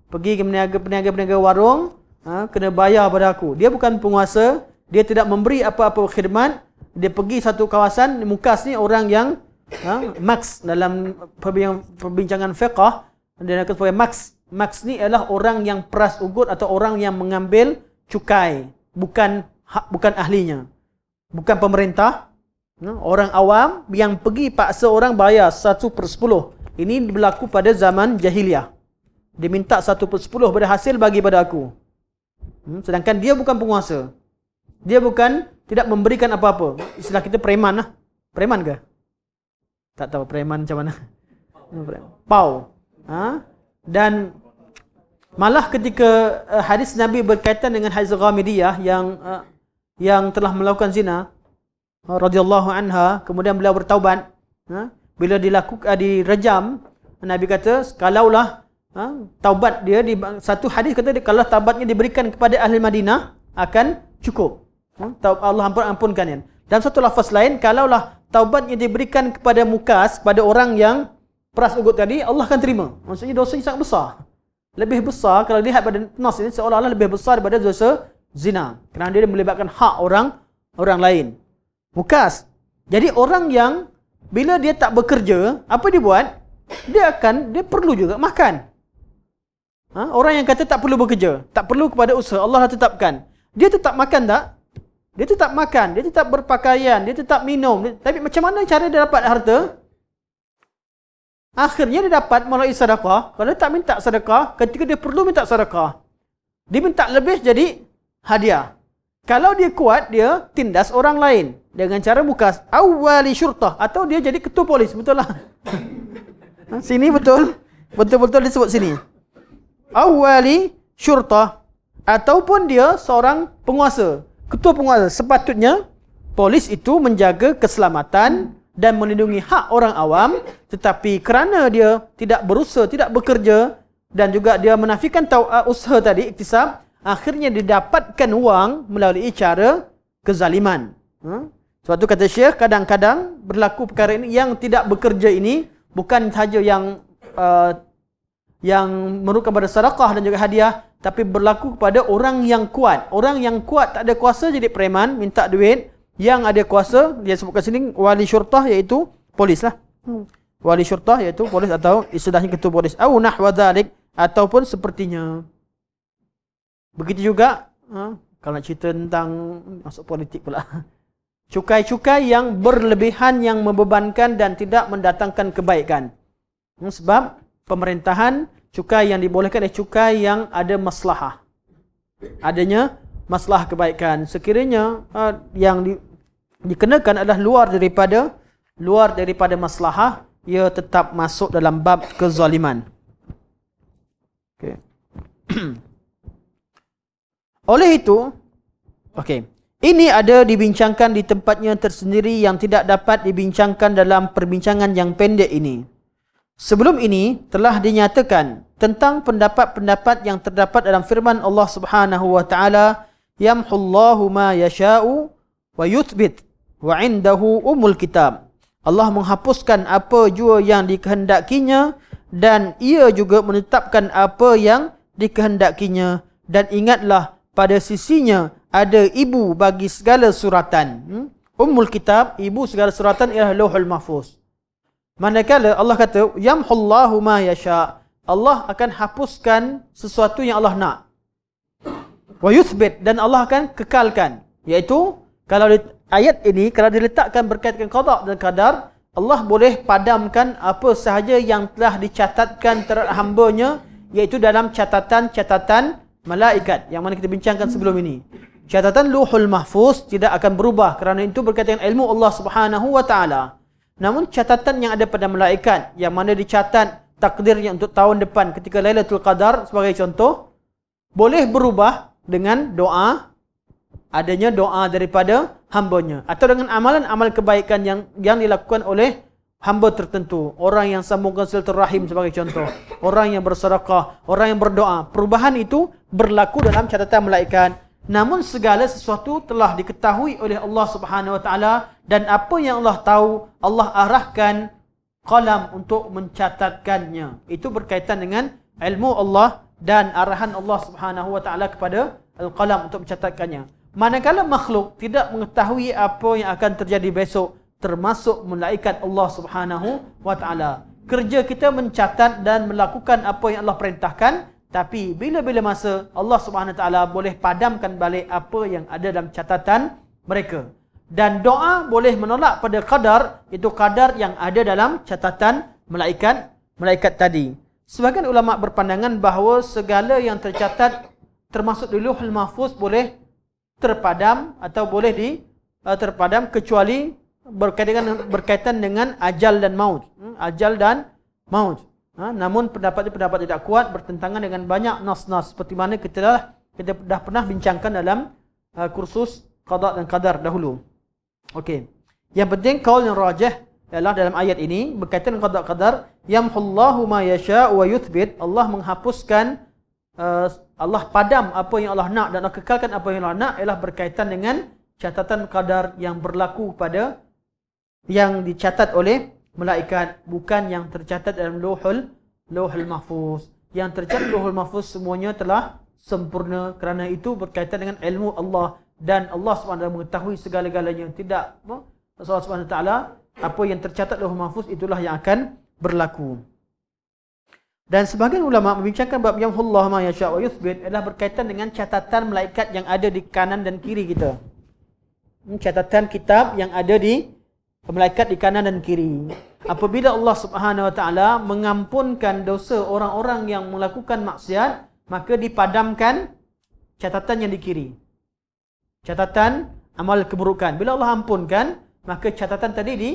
pergi ke peniaga-peniaga warung, ha, kena bayar pada aku. Dia bukan penguasa, dia tidak memberi apa-apa khidmat, dia pergi satu kawasan, mukas ni orang yang ha, max dalam perbincangan fiqah, dia nak sebagai maks maks ni ialah orang yang peras ugut atau orang yang mengambil cukai. Bukan hak bukan ahlinya. Bukan pemerintah. Orang awam yang pergi paksa orang bayar satu per sepuluh. Ini berlaku pada zaman jahiliah. Dia minta satu per sepuluh berhasil bagi pada aku. Hmm, sedangkan dia bukan penguasa. Dia bukan tidak memberikan apa-apa. Istilah kita preman lah. Preman ke? Tak tahu preman macam mana. Pau. Ha? Dan malah ketika eh, hadis Nabi berkaitan dengan hadis Ghamidiyah yang eh, yang telah melakukan zina ha, radhiyallahu anha kemudian beliau bertaubat ha, bila dilakukan eh, direjam nabi kata kalaulah ha, taubat dia di satu hadis kata kalau taubatnya diberikan kepada ahli Madinah akan cukup ha, Allah ampun ampunkan dia dan satu lafaz lain kalaulah taubatnya diberikan kepada mukas kepada orang yang peras ugut tadi Allah akan terima maksudnya dosa yang sangat besar lebih besar kalau lihat pada nas ini seolah-olah lebih besar daripada dosa zina kerana dia melibatkan hak orang orang lain. Mukas. Jadi orang yang bila dia tak bekerja, apa dia buat? Dia akan dia perlu juga makan. Ha? orang yang kata tak perlu bekerja, tak perlu kepada usaha, Allah telah tetapkan. Dia tetap makan tak? Dia tetap makan, dia tetap berpakaian, dia tetap minum. Dia, tapi macam mana cara dia dapat harta? Akhirnya dia dapat melalui sedekah. Kalau dia tak minta sedekah, ketika dia perlu minta sedekah, dia minta lebih jadi hadiah. Kalau dia kuat, dia tindas orang lain dengan cara buka awali syurtah atau dia jadi ketua polis, betul lah. Ha, sini betul. Betul-betul disebut sini. Awali syurtah ataupun dia seorang penguasa, ketua penguasa. Sepatutnya polis itu menjaga keselamatan dan melindungi hak orang awam tetapi kerana dia tidak berusaha, tidak bekerja dan juga dia menafikan tau usaha tadi iktisab akhirnya didapatkan wang melalui cara kezaliman. Ha? Sebab tu kata Syekh, kadang-kadang berlaku perkara ini yang tidak bekerja ini bukan sahaja yang uh, yang merupakan kepada sedekah dan juga hadiah tapi berlaku kepada orang yang kuat. Orang yang kuat tak ada kuasa jadi preman, minta duit. Yang ada kuasa, dia sebut sebutkan sini, wali syurtah iaitu polis lah. Hmm. Wali syurtah iaitu polis atau istilahnya ketua polis. Au nahwa dhalik ataupun sepertinya. Begitu juga ha, kalau nak cerita tentang masuk politik pula. Cukai-cukai yang berlebihan yang membebankan dan tidak mendatangkan kebaikan. Hmm, sebab pemerintahan cukai yang dibolehkan adalah cukai yang ada maslahah. Adanya maslahah kebaikan. Sekiranya ha, yang dikenakan adalah luar daripada luar daripada maslahah, ia tetap masuk dalam bab kezaliman. Okay. Oleh itu, okey. Ini ada dibincangkan di tempatnya tersendiri yang tidak dapat dibincangkan dalam perbincangan yang pendek ini. Sebelum ini telah dinyatakan tentang pendapat-pendapat yang terdapat dalam firman Allah Subhanahu wa taala, "Yamhullahu ma yasha'u wa yuthbit wa 'indahu umul kitab." Allah menghapuskan apa jua yang dikehendakinya dan ia juga menetapkan apa yang dikehendakinya dan ingatlah pada sisinya ada ibu bagi segala suratan. Hmm? Ummul kitab, ibu segala suratan ialah lohul mahfuz. Manakala Allah kata, Yamhullahu ma yasha' Allah akan hapuskan sesuatu yang Allah nak. Wa yuthbit dan Allah akan kekalkan. Iaitu, kalau ayat ini, kalau diletakkan berkaitan qadar dan qadar, Allah boleh padamkan apa sahaja yang telah dicatatkan terhambanya, iaitu dalam catatan-catatan malaikat yang mana kita bincangkan sebelum ini. Catatan Luhul Mahfuz tidak akan berubah kerana itu berkaitan ilmu Allah Subhanahu wa taala. Namun catatan yang ada pada malaikat yang mana dicatat takdirnya untuk tahun depan ketika Lailatul Qadar sebagai contoh boleh berubah dengan doa adanya doa daripada hambanya atau dengan amalan amal kebaikan yang yang dilakukan oleh hamba tertentu orang yang sambungkan silaturahim sebagai contoh orang yang bersedekah orang yang berdoa perubahan itu berlaku dalam catatan malaikat. Namun segala sesuatu telah diketahui oleh Allah Subhanahu Wa Taala dan apa yang Allah tahu Allah arahkan kalam untuk mencatatkannya. Itu berkaitan dengan ilmu Allah dan arahan Allah Subhanahu Wa Taala kepada al-qalam untuk mencatatkannya. Manakala makhluk tidak mengetahui apa yang akan terjadi besok termasuk malaikat Allah Subhanahu Wa Taala. Kerja kita mencatat dan melakukan apa yang Allah perintahkan tapi bila-bila masa Allah Subhanahu taala boleh padamkan balik apa yang ada dalam catatan mereka. Dan doa boleh menolak pada kadar itu kadar yang ada dalam catatan malaikat malaikat tadi. Sebagian ulama berpandangan bahawa segala yang tercatat termasuk Luhul Mahfuz boleh terpadam atau boleh di uh, terpadam kecuali berkaitan berkaitan dengan ajal dan maut. Hmm? Ajal dan maut. Ha? Namun pendapat itu pendapat tidak kuat bertentangan dengan banyak nas-nas seperti mana kita dah, kita dah pernah bincangkan dalam uh, kursus qada dan qadar dahulu. Okey. Yang penting kaul yang rajah ialah dalam ayat ini berkaitan dengan qada qadar yamhullahu ma yasha wa yuthbit Allah menghapuskan uh, Allah padam apa yang Allah nak dan Allah kekalkan apa yang Allah nak ialah berkaitan dengan catatan qadar yang berlaku pada yang dicatat oleh malaikat bukan yang tercatat dalam lohul lohul mahfuz yang tercatat lohul mahfuz semuanya telah sempurna kerana itu berkaitan dengan ilmu Allah dan Allah SWT mengetahui segala-galanya tidak Allah SWT apa yang tercatat lohul mahfuz itulah yang akan berlaku dan sebahagian ulama membincangkan bab yang Allah ma yasha wa yuthbit adalah berkaitan dengan catatan malaikat yang ada di kanan dan kiri kita. Hmm, catatan kitab yang ada di malaikat di kanan dan kiri. Apabila Allah Subhanahu Wa Taala mengampunkan dosa orang-orang yang melakukan maksiat, maka dipadamkan catatan yang di kiri. Catatan amal keburukan. Bila Allah ampunkan, maka catatan tadi di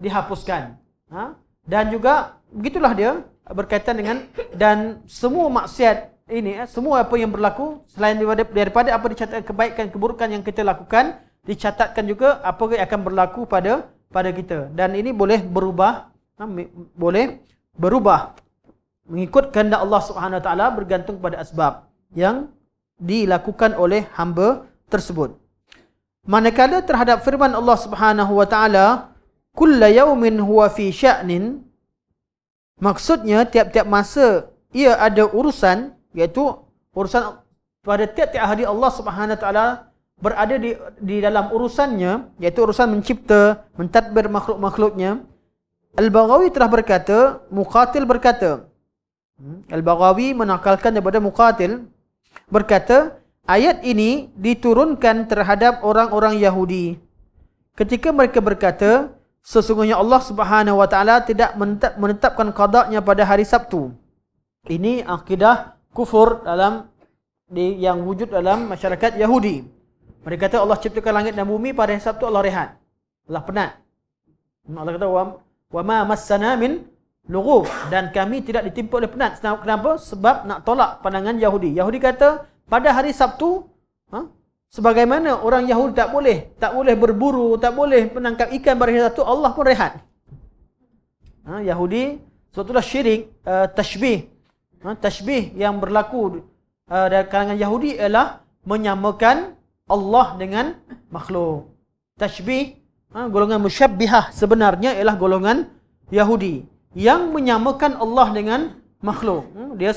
dihapuskan. Ha? Dan juga begitulah dia berkaitan dengan dan semua maksiat ini eh, semua apa yang berlaku selain daripada apa dicatat kebaikan keburukan yang kita lakukan dicatatkan juga apa yang akan berlaku pada pada kita dan ini boleh berubah ha, boleh berubah mengikut kehendak Allah Subhanahu taala bergantung pada asbab yang dilakukan oleh hamba tersebut manakala terhadap firman Allah Subhanahu wa taala kullayawmin huwa fi sya'nin maksudnya tiap-tiap masa ia ada urusan iaitu urusan pada tiap-tiap hari Allah Subhanahu taala berada di di dalam urusannya iaitu urusan mencipta mentadbir makhluk-makhluknya Al-Baghawi telah berkata Muqatil berkata hmm, Al-Baghawi menakalkan daripada Muqatil berkata ayat ini diturunkan terhadap orang-orang Yahudi ketika mereka berkata sesungguhnya Allah Subhanahu wa taala tidak menetapkan qada'nya pada hari Sabtu ini akidah kufur dalam yang wujud dalam masyarakat Yahudi mereka kata Allah ciptakan langit dan bumi pada hari Sabtu Allah rehat. Allah penat. Allah kata wa wa ma massana min lughub dan kami tidak ditimpa oleh penat. Kenapa? Sebab nak tolak pandangan Yahudi. Yahudi kata pada hari Sabtu ha? sebagaimana orang Yahudi tak boleh tak boleh berburu, tak boleh menangkap ikan pada hari Sabtu, Allah pun rehat. Ha? Yahudi sebab itulah syirik, uh, tashbih. Ha? Tashbih yang berlaku uh, eh, dalam kalangan Yahudi ialah menyamakan Allah dengan makhluk. Tashbih, ha, golongan musyabbihah sebenarnya ialah golongan Yahudi. Yang menyamakan Allah dengan makhluk. Ha, dia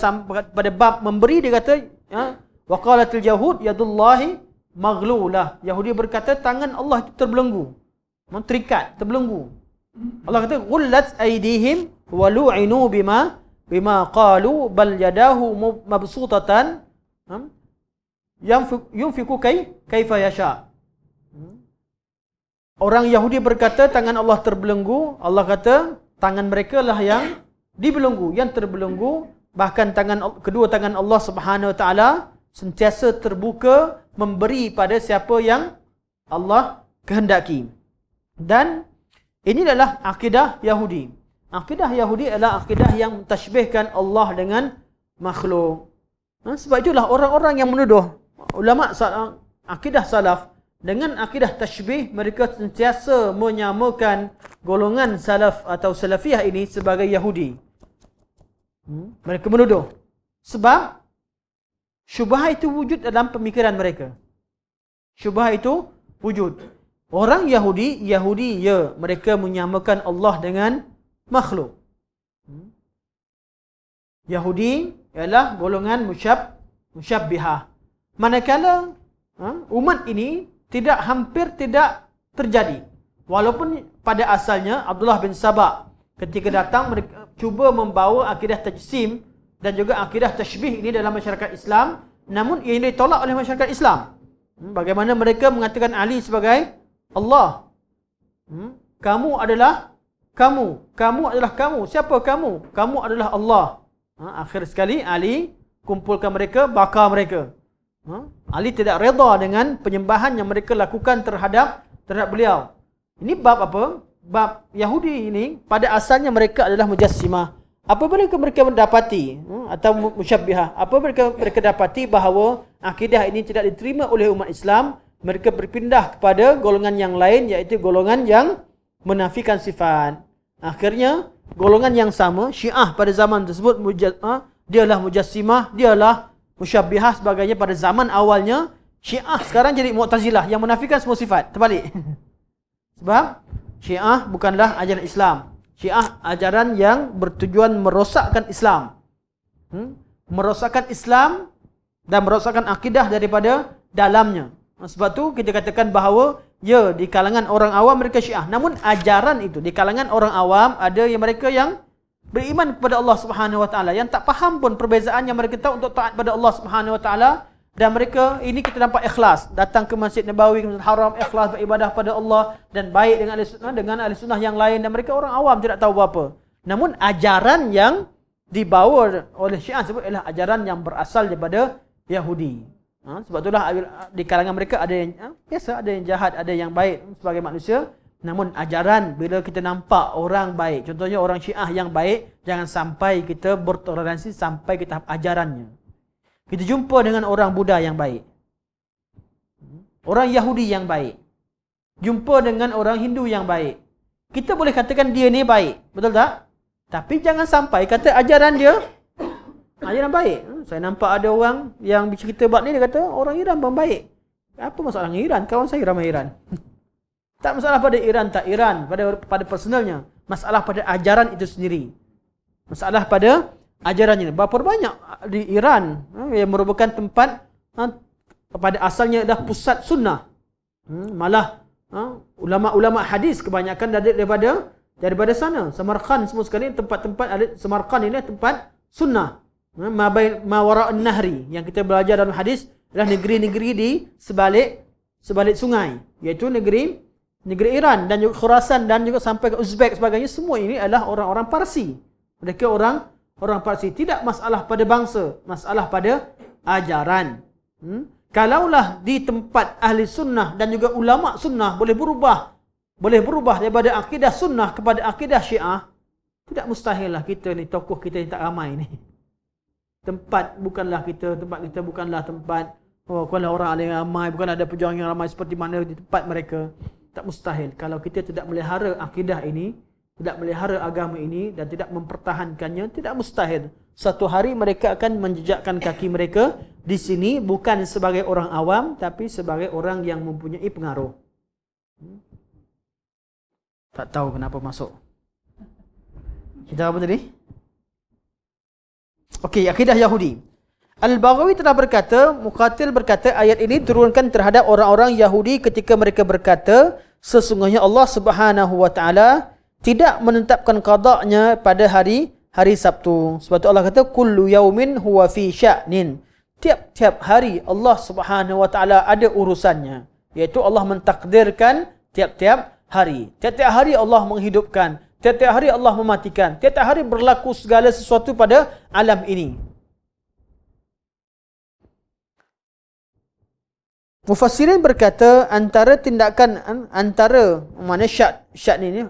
pada bab memberi, dia kata, ha, وَقَالَتِ الْيَهُودِ يَدُ اللَّهِ Yahudi berkata, tangan Allah itu terbelenggu. Terikat, terbelenggu. Allah kata, aidihim أَيْدِهِمْ وَلُعِنُوا bima بِمَا قَالُوا بَلْ يَدَاهُ مَبْسُوطَةً yunfiku kai kaifa yasha. Orang Yahudi berkata tangan Allah terbelenggu. Allah kata tangan mereka lah yang dibelenggu, yang terbelenggu. Bahkan tangan kedua tangan Allah Subhanahu Wa Taala sentiasa terbuka memberi pada siapa yang Allah kehendaki. Dan ini adalah akidah Yahudi. Akidah Yahudi adalah akidah yang tashbihkan Allah dengan makhluk. Ha, sebab itulah orang-orang yang menuduh ulama akidah salaf dengan akidah tashbih mereka sentiasa menyamakan golongan salaf atau salafiyah ini sebagai Yahudi. Hmm? Mereka menuduh sebab syubhat itu wujud dalam pemikiran mereka. Syubhat itu wujud. Orang Yahudi, Yahudi ya, mereka menyamakan Allah dengan makhluk. Hmm? Yahudi ialah golongan musyab musyabbihah manakala ha, umat ini tidak hampir tidak terjadi walaupun pada asalnya Abdullah bin Sabah ketika datang mereka cuba membawa akidah tajsim dan juga akidah tashbih ini dalam masyarakat Islam namun ia ditolak oleh masyarakat Islam hmm, bagaimana mereka mengatakan Ali sebagai Allah hmm, kamu adalah kamu kamu adalah kamu siapa kamu kamu adalah Allah ha, akhir sekali Ali kumpulkan mereka bakar mereka Ha? Ali tidak reda dengan penyembahan yang mereka lakukan terhadap terhadap beliau. Ini bab apa? Bab Yahudi ini pada asalnya mereka adalah mujassimah. Apa yang mereka mendapati ha? atau musyabbihah? Apa mereka mereka dapati bahawa akidah ini tidak diterima oleh umat Islam? Mereka berpindah kepada golongan yang lain iaitu golongan yang menafikan sifat. Akhirnya golongan yang sama Syiah pada zaman tersebut ha? dia adalah mujassimah, Dialah musyabihah sebagainya pada zaman awalnya syiah sekarang jadi mu'tazilah yang menafikan semua sifat terbalik sebab syiah bukanlah ajaran Islam syiah ajaran yang bertujuan merosakkan Islam hmm? merosakkan Islam dan merosakkan akidah daripada dalamnya sebab tu kita katakan bahawa ya di kalangan orang awam mereka syiah namun ajaran itu di kalangan orang awam ada yang mereka yang beriman kepada Allah Subhanahu wa taala yang tak faham pun perbezaan yang mereka tahu untuk taat kepada Allah Subhanahu wa taala dan mereka ini kita nampak ikhlas datang ke Masjid Nabawi ke Masjid Haram ikhlas beribadah kepada Allah dan baik dengan ahli sunnah dengan ahli sunnah yang lain dan mereka orang awam tidak tahu apa namun ajaran yang dibawa oleh Syiah sebut ialah ajaran yang berasal daripada Yahudi ha? sebab itulah di kalangan mereka ada yang ha? biasa ada yang jahat ada yang baik sebagai manusia Namun ajaran bila kita nampak orang baik, contohnya orang syiah yang baik, jangan sampai kita bertoleransi sampai ke tahap ajarannya. Kita jumpa dengan orang Buddha yang baik. Orang Yahudi yang baik. Jumpa dengan orang Hindu yang baik. Kita boleh katakan dia ni baik. Betul tak? Tapi jangan sampai kata ajaran dia, ajaran baik. Hmm, saya nampak ada orang yang bercerita buat ni, dia kata orang Iran pun baik. Apa masalah Iran? Kawan saya ramai Iran. Iran. Tak masalah pada Iran tak Iran, pada pada personalnya. Masalah pada ajaran itu sendiri. Masalah pada ajarannya. Berapa banyak di Iran eh, yang merupakan tempat eh, pada asalnya dah pusat sunnah. Hmm, malah eh, ulama-ulama hadis kebanyakan daripada daripada sana. Samarkand semua sekali tempat-tempat Samarkand ini tempat sunnah. Hmm, Mabain mawara nahri yang kita belajar dalam hadis adalah negeri-negeri di sebalik sebalik sungai iaitu negeri negeri Iran dan juga Khurasan dan juga sampai ke Uzbek sebagainya semua ini adalah orang-orang Parsi. Mereka orang orang Parsi tidak masalah pada bangsa, masalah pada ajaran. Hmm? Kalaulah di tempat ahli sunnah dan juga ulama sunnah boleh berubah, boleh berubah daripada akidah sunnah kepada akidah syiah, tidak mustahil lah kita ni tokoh kita yang tak ramai ni. Tempat bukanlah kita, tempat kita bukanlah tempat oh, bukanlah orang yang ramai, bukan ada pejuang yang ramai seperti mana di tempat mereka tak mustahil kalau kita tidak melihara akidah ini, tidak melihara agama ini dan tidak mempertahankannya, tidak mustahil satu hari mereka akan menjejakkan kaki mereka di sini bukan sebagai orang awam tapi sebagai orang yang mempunyai pengaruh. Hmm? Tak tahu kenapa masuk. Kita apa tadi? Okey, akidah Yahudi. Al-Baghawi telah berkata, Muqatil berkata ayat ini turunkan terhadap orang-orang Yahudi ketika mereka berkata, sesungguhnya Allah Subhanahu wa taala tidak menetapkan qada'nya pada hari hari Sabtu. Sebab itu Allah kata kullu yaumin huwa fi sya'nin. Tiap-tiap hari Allah Subhanahu wa taala ada urusannya, iaitu Allah mentakdirkan tiap-tiap hari. Tiap-tiap hari Allah menghidupkan, tiap-tiap hari Allah mematikan, tiap-tiap hari berlaku segala sesuatu pada alam ini. Mufassirin berkata antara tindakan antara mana syat syat ni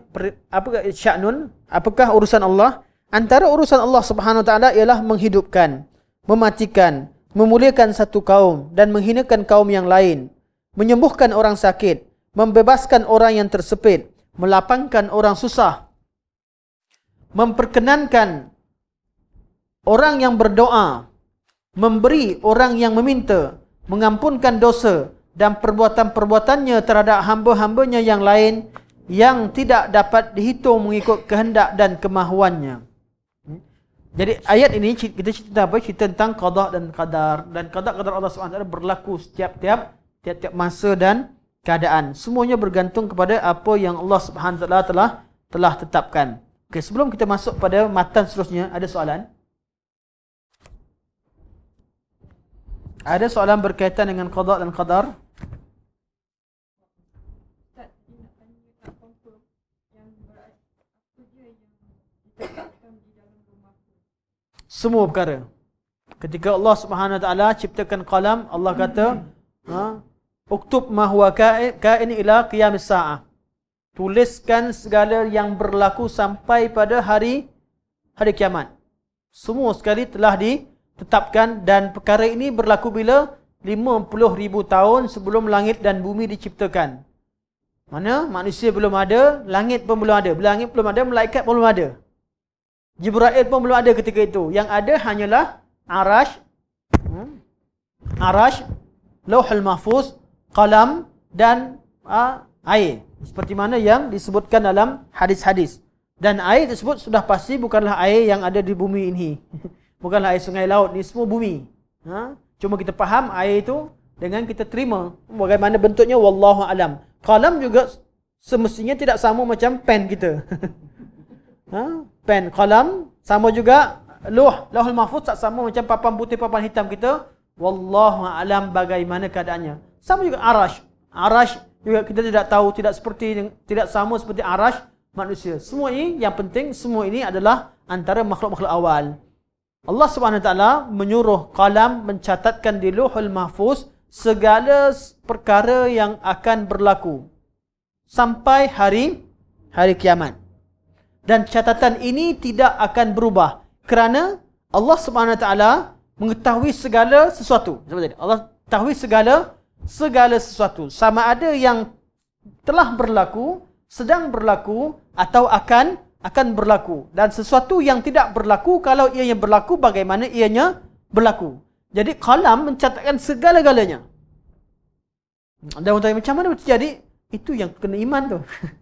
apa syat nun apakah urusan Allah antara urusan Allah Subhanahu Wa Taala ialah menghidupkan mematikan memuliakan satu kaum dan menghinakan kaum yang lain menyembuhkan orang sakit membebaskan orang yang tersepit melapangkan orang susah memperkenankan orang yang berdoa memberi orang yang meminta mengampunkan dosa dan perbuatan-perbuatannya terhadap hamba-hambanya yang lain yang tidak dapat dihitung mengikut kehendak dan kemahuannya. Hmm? Jadi ayat ini kita cerita apa? Cerita tentang qadar dan qadar. Dan qadar-qadar Allah SWT berlaku setiap-tiap tiap-tiap masa dan keadaan. Semuanya bergantung kepada apa yang Allah Subhanahu Taala telah telah tetapkan. Okay, sebelum kita masuk pada matan seterusnya, ada soalan? Ada soalan berkaitan dengan qada dan qadar? Semua perkara. Ketika Allah Subhanahu taala ciptakan kalam Allah kata, ha, "Uktub ma huwa ka'in ila qiyamis sa'ah." Tuliskan segala yang berlaku sampai pada hari hari kiamat. Semua sekali telah di tetapkan dan perkara ini berlaku bila 50,000 tahun sebelum langit dan bumi diciptakan. Mana manusia belum ada, langit pun belum ada. Bila langit belum ada, malaikat pun belum ada. Jibra'il pun belum ada ketika itu. Yang ada hanyalah arash, hmm, arash, lawhul mahfuz, kalam dan uh, air. Seperti mana yang disebutkan dalam hadis-hadis. Dan air tersebut sudah pasti bukanlah air yang ada di bumi ini. bukanlah air sungai laut ni semua bumi. Ha? Cuma kita faham air itu dengan kita terima bagaimana bentuknya wallahu alam. Kalam juga semestinya tidak sama macam pen kita. ha? Pen kalam sama juga luh, lauhul mahfuz tak sama macam papan putih papan hitam kita. Wallahu alam bagaimana keadaannya. Sama juga arash. Arash juga kita tidak tahu tidak seperti tidak sama seperti arash manusia. Semua ini yang penting semua ini adalah antara makhluk-makhluk awal. Allah Swt menyuruh kalam mencatatkan di Luhul Mahfuz segala perkara yang akan berlaku sampai hari hari kiamat. Dan catatan ini tidak akan berubah kerana Allah Swt mengetahui segala sesuatu. Allah tahu segala segala sesuatu sama ada yang telah berlaku, sedang berlaku atau akan akan berlaku dan sesuatu yang tidak berlaku kalau ianya berlaku bagaimana ianya berlaku jadi kalam mencatatkan segala-galanya dan orang tanya macam mana terjadi itu yang kena iman tu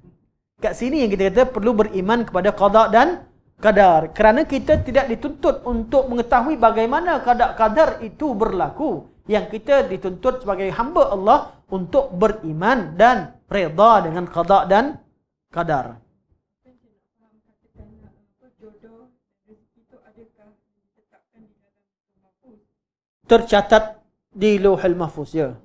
kat sini yang kita kata perlu beriman kepada qada dan qadar kerana kita tidak dituntut untuk mengetahui bagaimana qada qadar itu berlaku yang kita dituntut sebagai hamba Allah untuk beriman dan reda dengan qada dan qadar tercatat di Lauhul Mahfuz ya.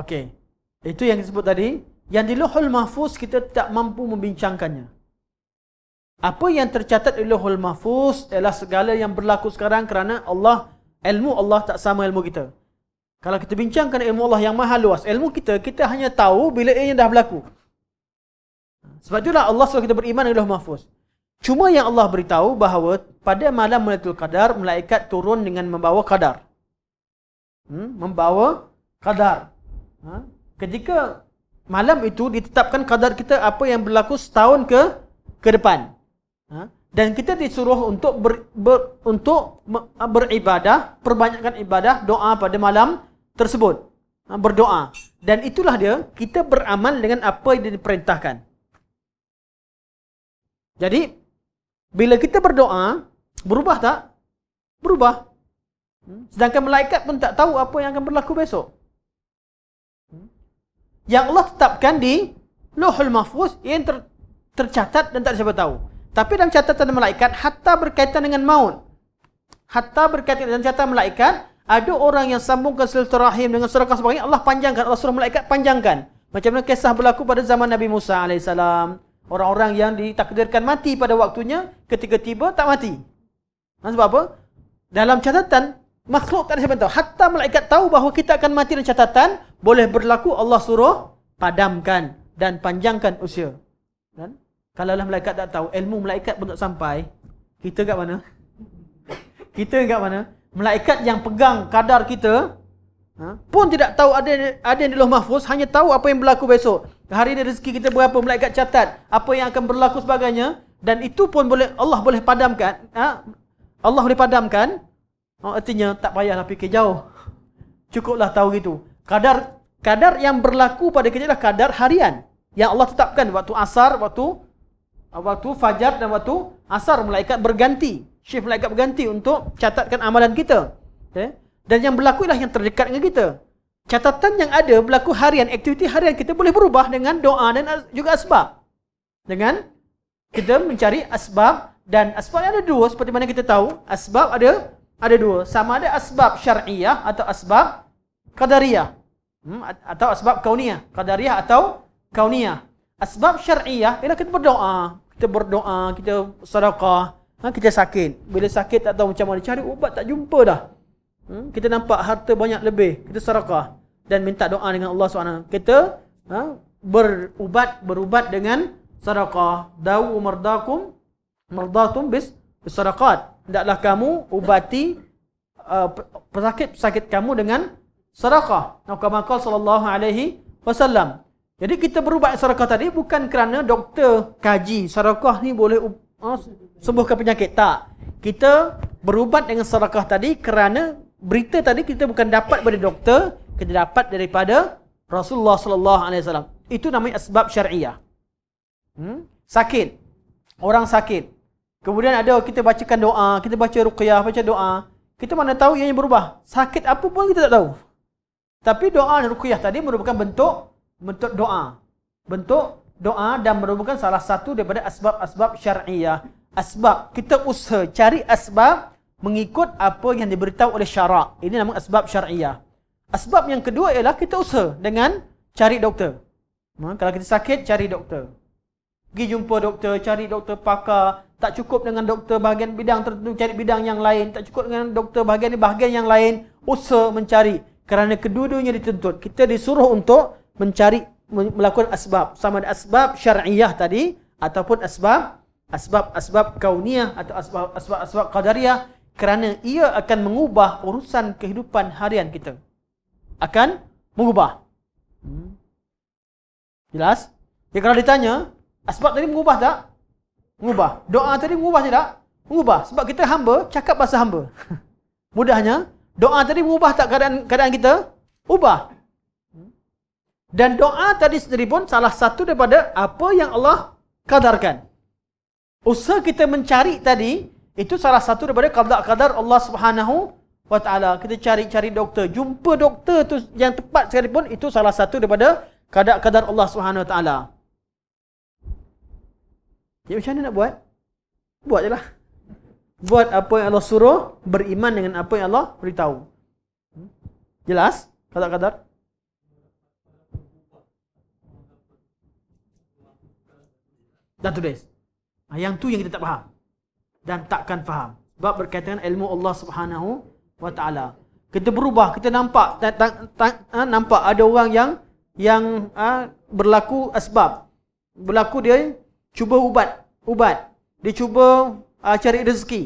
Okey. Itu yang disebut tadi, yang di Lauhul Mahfuz kita tak mampu membincangkannya. Apa yang tercatat di Lauhul Mahfuz ialah segala yang berlaku sekarang kerana Allah ilmu Allah tak sama ilmu kita. Kalau kita bincangkan ilmu Allah yang maha luas, ilmu kita kita hanya tahu bila ia dah berlaku. Sebab itulah Allah suruh kita beriman dengan Allah mahfuz. Cuma yang Allah beritahu bahawa pada malam Lailatul Qadar malaikat turun dengan membawa qadar. Hmm? membawa qadar. Ha? Ketika malam itu ditetapkan qadar kita apa yang berlaku setahun ke ke depan. Ha? Dan kita disuruh untuk ber, ber, untuk ha, beribadah, perbanyakkan ibadah, doa pada malam tersebut. Ha? Berdoa. Dan itulah dia kita beramal dengan apa yang diperintahkan. Jadi bila kita berdoa, berubah tak? Berubah. Hmm? Sedangkan malaikat pun tak tahu apa yang akan berlaku besok. Hmm? Yang Allah tetapkan di Lohul Mahfuz yang ter, tercatat dan tak siapa tahu. Tapi dalam catatan malaikat hatta berkaitan dengan maut. Hatta berkaitan dengan catatan malaikat ada orang yang sambung ke silaturahim dengan surah sebagainya Allah panjangkan Allah suruh malaikat panjangkan. Macam mana kisah berlaku pada zaman Nabi Musa alaihissalam. Orang-orang yang ditakdirkan mati pada waktunya, ketika tiba tak mati. Nah, sebab apa? Dalam catatan, makhluk tak ada siapa tahu. Hatta malaikat tahu bahawa kita akan mati dalam catatan, boleh berlaku Allah suruh padamkan dan panjangkan usia. Kan? Kalau lah malaikat tak tahu, ilmu malaikat pun tak sampai, kita kat mana? kita kat mana? Malaikat yang pegang kadar kita, Ha? Pun tidak tahu ada ada yang di Loh Mahfuz hanya tahu apa yang berlaku besok. Hari ini rezeki kita berapa malaikat catat, apa yang akan berlaku sebagainya dan itu pun boleh Allah boleh padamkan. Ha? Allah boleh padamkan. Ha, artinya tak payahlah fikir jauh. Cukuplah tahu gitu. Kadar kadar yang berlaku pada kita adalah kadar harian yang Allah tetapkan waktu asar, waktu waktu fajar dan waktu asar malaikat berganti. Syif malaikat berganti untuk catatkan amalan kita. Okay? Eh? Dan yang berlaku ialah yang terdekat dengan kita. Catatan yang ada berlaku harian, aktiviti harian kita boleh berubah dengan doa dan juga asbab. Dengan kita mencari asbab dan asbab ada dua seperti mana kita tahu. Asbab ada ada dua. Sama ada asbab syariah atau asbab qadariyah. Hmm, atau asbab kauniyah. Qadariyah atau kauniyah. Asbab syariah ialah kita berdoa. Kita berdoa, kita sadaqah. Ha, kita sakit. Bila sakit tak tahu macam mana cari ubat tak jumpa dah. Hmm? Kita nampak harta banyak lebih. Kita serakah. Dan minta doa dengan Allah SWT. Kita ha, berubat berubat dengan serakah. Dawu mardakum mardatum bis serakat. Tidaklah kamu ubati pesakit-pesakit uh, kamu dengan serakah. Nakamakal sallallahu alaihi wasallam. Jadi kita berubat serakah tadi bukan kerana doktor kaji. Serakah ni boleh uh, sembuhkan penyakit. Tak. Kita berubat dengan serakah tadi kerana berita tadi kita bukan dapat dari doktor, kita dapat daripada Rasulullah sallallahu alaihi wasallam. Itu namanya asbab syar'iah. Hmm? Sakit. Orang sakit. Kemudian ada kita bacakan doa, kita baca ruqyah, baca doa. Kita mana tahu ianya berubah. Sakit apa pun kita tak tahu. Tapi doa dan ruqyah tadi merupakan bentuk bentuk doa. Bentuk doa dan merupakan salah satu daripada asbab-asbab syar'iah. Asbab. Kita usaha cari asbab mengikut apa yang diberitahu oleh syarak. Ini nama asbab syariah. Asbab yang kedua ialah kita usaha dengan cari doktor. Ha, kalau kita sakit, cari doktor. Pergi jumpa doktor, cari doktor pakar. Tak cukup dengan doktor bahagian bidang tertentu, cari bidang yang lain. Tak cukup dengan doktor bahagian ini, bahagian yang lain. Usaha mencari. Kerana kedua-duanya dituntut. Kita disuruh untuk mencari, melakukan asbab. Sama ada asbab syariah tadi, ataupun asbab asbab asbab kauniyah atau asbab asbab asbab qadariyah kerana ia akan mengubah urusan kehidupan harian kita. Akan mengubah. Hmm. Jelas? Ya, kalau ditanya, ah, sebab tadi mengubah tak? Mengubah. Doa tadi mengubah tidak? Mengubah. Sebab kita hamba, cakap bahasa hamba. Mudahnya, doa tadi mengubah tak keadaan, keadaan kita? Ubah. Dan doa tadi sendiri pun salah satu daripada apa yang Allah kadarkan. Usaha kita mencari tadi, itu salah satu daripada qadar kadar Allah Subhanahu wa taala. Kita cari-cari doktor, jumpa doktor tu yang tepat sekalipun itu salah satu daripada qadar kadar Allah Subhanahu wa taala. Ya macam mana nak buat? Buat jelah. Buat apa yang Allah suruh, beriman dengan apa yang Allah beritahu. Jelas? Qadar-qadar Datu Des. Ah, yang tu yang kita tak faham dan takkan faham. Sebab berkaitan ilmu Allah Subhanahu wa taala. Kita berubah, kita nampak ta, ta, ta, ha, nampak ada orang yang yang ha, berlaku sebab berlaku dia cuba ubat, ubat. Dia cuba ha, cari rezeki.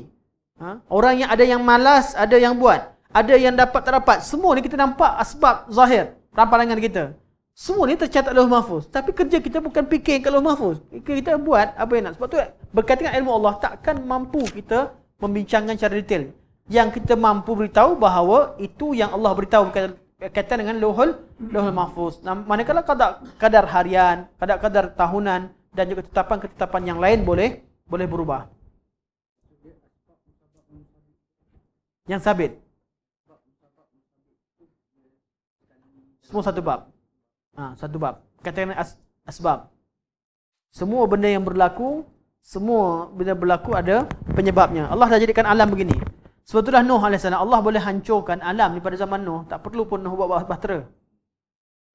Ha? orang yang ada yang malas, ada yang buat, ada yang dapat tak dapat. Semua ni kita nampak sebab zahir, rampalangan kita. Semua ni tercatat oleh mahfuz. Tapi kerja kita bukan fikir kalau mahfuz. Kita buat apa yang nak. Sebab tu eh, berkaitan dengan ilmu Allah takkan mampu kita membincangkan secara detail. Yang kita mampu beritahu bahawa itu yang Allah beritahu berkaitan dengan lohul, lohul mahfuz. Nah, manakala kadar, kadar harian, kadar, kadar tahunan dan juga ketetapan-ketetapan yang lain boleh boleh berubah. Yang sabit. Semua satu bab. Ha, satu bab. Katakan as, asbab. Semua benda yang berlaku, semua benda berlaku ada penyebabnya. Allah dah jadikan alam begini. Sebab itulah Nuh AS. Allah boleh hancurkan alam daripada zaman Nuh. Tak perlu pun Nuh buat bahtera.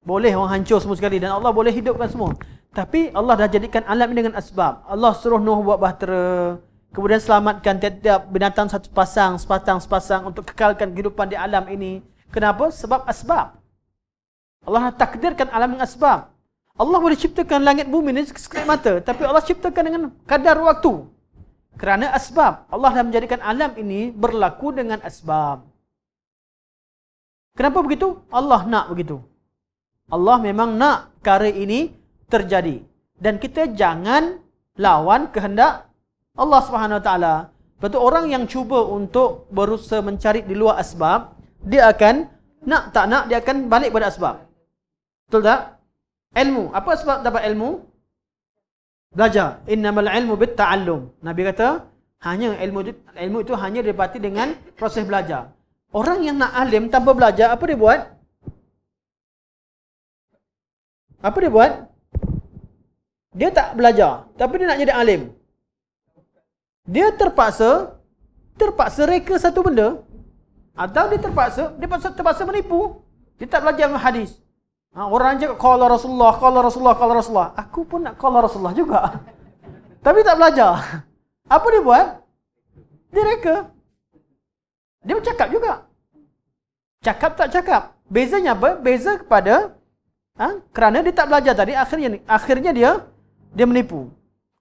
Boleh orang hancur semua sekali. Dan Allah boleh hidupkan semua. Tapi Allah dah jadikan alam ini dengan asbab. Allah suruh Nuh buat bahtera. Kemudian selamatkan tiap-tiap binatang satu pasang, sepasang-sepasang untuk kekalkan kehidupan di alam ini. Kenapa? Sebab asbab. Allah takdirkan alam dengan sebab. Allah boleh ciptakan langit bumi ni sekejap mata. Tapi Allah ciptakan dengan kadar waktu. Kerana asbab. Allah dah menjadikan alam ini berlaku dengan asbab. Kenapa begitu? Allah nak begitu. Allah memang nak perkara ini terjadi. Dan kita jangan lawan kehendak Allah SWT. Sebab orang yang cuba untuk berusaha mencari di luar asbab, dia akan nak tak nak, dia akan balik pada asbab. Betul tak? Ilmu. Apa sebab dapat ilmu? Belajar. Innamal ilmu bit ta'allum. Nabi kata, hanya ilmu ilmu itu hanya didapati dengan proses belajar. Orang yang nak alim tanpa belajar, apa dia buat? Apa dia buat? Dia tak belajar, tapi dia nak jadi alim. Dia terpaksa terpaksa reka satu benda atau dia terpaksa dia terpaksa, terpaksa menipu. Dia tak belajar hadis. Ha, orang cakap call Rasulullah, call Rasulullah, call Rasulullah. Aku pun nak call Rasulullah juga. Tapi tak belajar. Apa dia buat? Dia reka. Dia bercakap juga. Cakap tak cakap. Bezanya apa? Beza kepada ha? kerana dia tak belajar tadi akhirnya akhirnya dia dia menipu.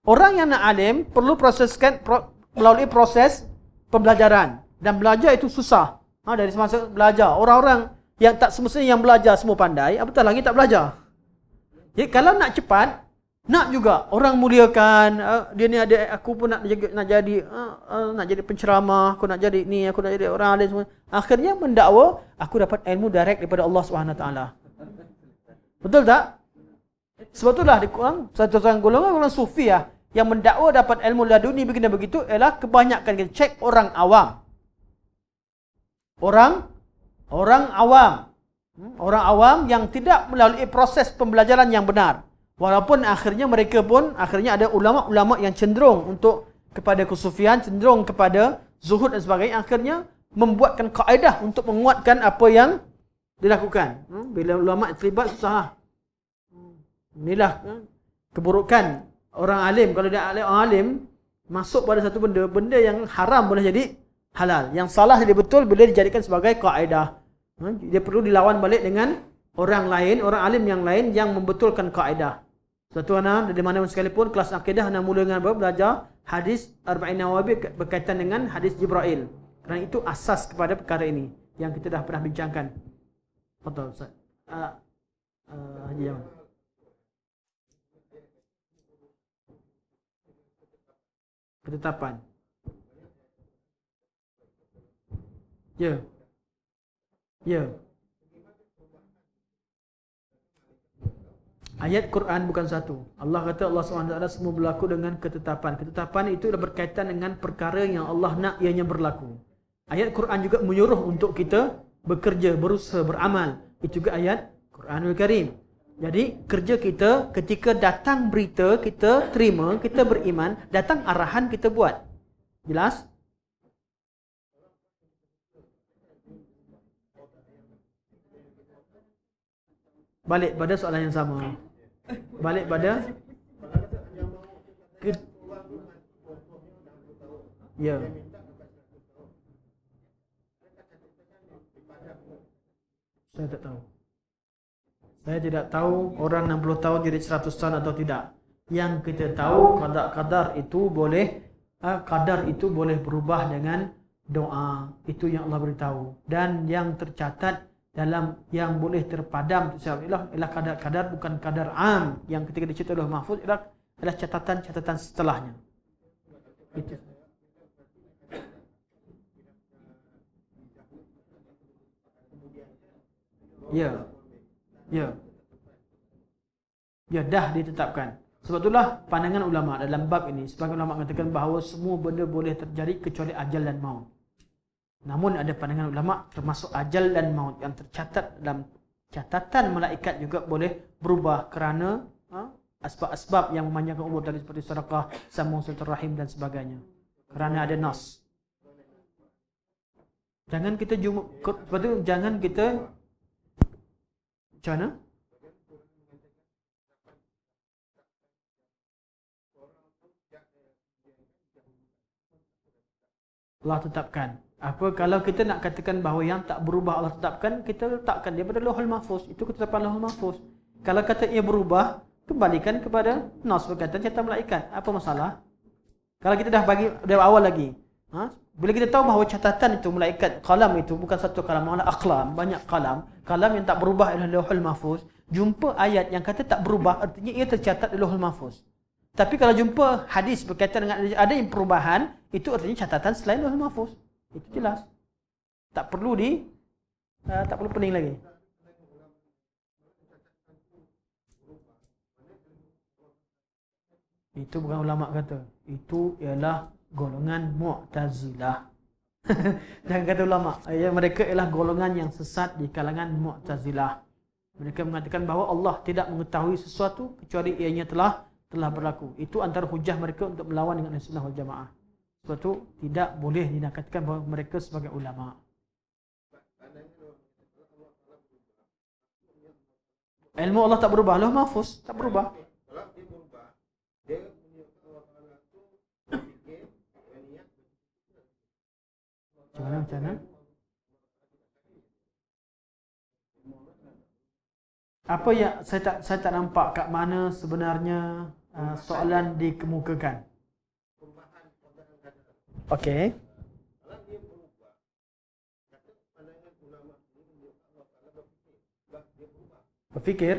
Orang yang nak alim perlu proseskan pro, melalui proses pembelajaran dan belajar itu susah. Ha, dari semasa belajar orang-orang yang tak semestinya yang belajar semua pandai, apatah lagi tak belajar. Ya, kalau nak cepat, nak juga orang muliakan, uh, dia ni ada aku pun nak jadi nak jadi uh, uh, nak jadi penceramah, aku nak jadi ni, aku nak jadi orang alim semua. Akhirnya mendakwa, aku dapat ilmu direct daripada Allah Subhanahu Wa taala. Betul tak? Sebab itulah di Quran, satu orang golongan orang sufi ya yang mendakwa dapat ilmu laduni begini begitu ialah kebanyakan kita cek orang awam. Orang orang awam orang awam yang tidak melalui proses pembelajaran yang benar walaupun akhirnya mereka pun akhirnya ada ulama-ulama yang cenderung untuk kepada kesufian cenderung kepada zuhud dan sebagainya akhirnya membuatkan kaedah untuk menguatkan apa yang dilakukan hmm, bila ulama terlibat susah lah. inilah keburukan orang alim kalau dia alim masuk pada satu benda benda yang haram boleh jadi halal. Yang salah jadi betul boleh dijadikan sebagai kaedah. Ha? Dia perlu dilawan balik dengan orang lain, orang alim yang lain yang membetulkan kaedah. Satu anak dari mana pun sekalipun kelas akidah anda mula dengan belajar hadis Arba'in Nawawi berkaitan dengan hadis jibrail Kerana itu asas kepada perkara ini yang kita dah pernah bincangkan. Betul Ustaz. Uh, uh, Haji Jaman. Ketetapan. Ya. Ya. Ayat Quran bukan satu. Allah kata Allah SWT semua berlaku dengan ketetapan. Ketetapan itu adalah berkaitan dengan perkara yang Allah nak ianya berlaku. Ayat Quran juga menyuruh untuk kita bekerja, berusaha, beramal. Itu juga ayat Quranul Karim. Jadi kerja kita ketika datang berita, kita terima, kita beriman, datang arahan kita buat. Jelas? balik pada soalan yang sama balik pada ke ya saya tak tahu saya tidak tahu orang 60 tahun jadi 100 tahun atau tidak yang kita tahu kadar-kadar itu boleh eh, kadar itu boleh berubah dengan doa itu yang Allah beritahu dan yang tercatat dalam yang boleh terpadam tu sahabatullah ialah kadar-kadar bukan kadar am yang ketika dicatat oleh Mahfuz ialah, ialah catatan-catatan setelahnya. Itu. Ya. Ya. Ya dah ditetapkan. Sebab itulah pandangan ulama dalam bab ini sebagai ulama mengatakan bahawa semua benda boleh terjadi kecuali ajal dan maut. Namun ada pandangan ulama termasuk ajal dan maut yang tercatat dalam catatan malaikat juga boleh berubah kerana ha, asbab-asbab yang memanjangkan umur tadi seperti sedekah, sambung silaturahim dan sebagainya. Kerana ada nas. Jangan kita jumpa, jangan kita macam mana? Allah tetapkan apa kalau kita nak katakan bahawa yang tak berubah Allah tetapkan kita letakkan dia pada lauhul mahfuz itu ketetapan lauhul mahfuz kalau kata ia berubah kembalikan kepada nas berkaitan cerita malaikat apa masalah kalau kita dah bagi dari awal lagi ha? bila kita tahu bahawa catatan itu malaikat kalam itu bukan satu kalam malah aqlam banyak kalam kalam yang tak berubah adalah lauhul mahfuz jumpa ayat yang kata tak berubah artinya ia tercatat di lauhul mahfuz tapi kalau jumpa hadis berkaitan dengan ada yang perubahan itu artinya catatan selain lauhul mahfuz itu jelas. Tak perlu di uh, tak perlu pening lagi. Itu bukan ulama kata. Itu ialah golongan Mu'tazilah. Jangan kata ulama, ya mereka ialah golongan yang sesat di kalangan Mu'tazilah. Mereka mengatakan bahawa Allah tidak mengetahui sesuatu kecuali ianya telah telah berlaku. Itu antara hujah mereka untuk melawan dengan Rasulullah wal Jamaah suatu tidak boleh dinakatkan bahawa mereka sebagai ulama. Ilmu Allah tak berubah, Allah mahfuz, tak berubah. Kalau dia Apa yang saya tak saya tak nampak kat mana sebenarnya uh, soalan dikemukakan? Okey. Berfikir?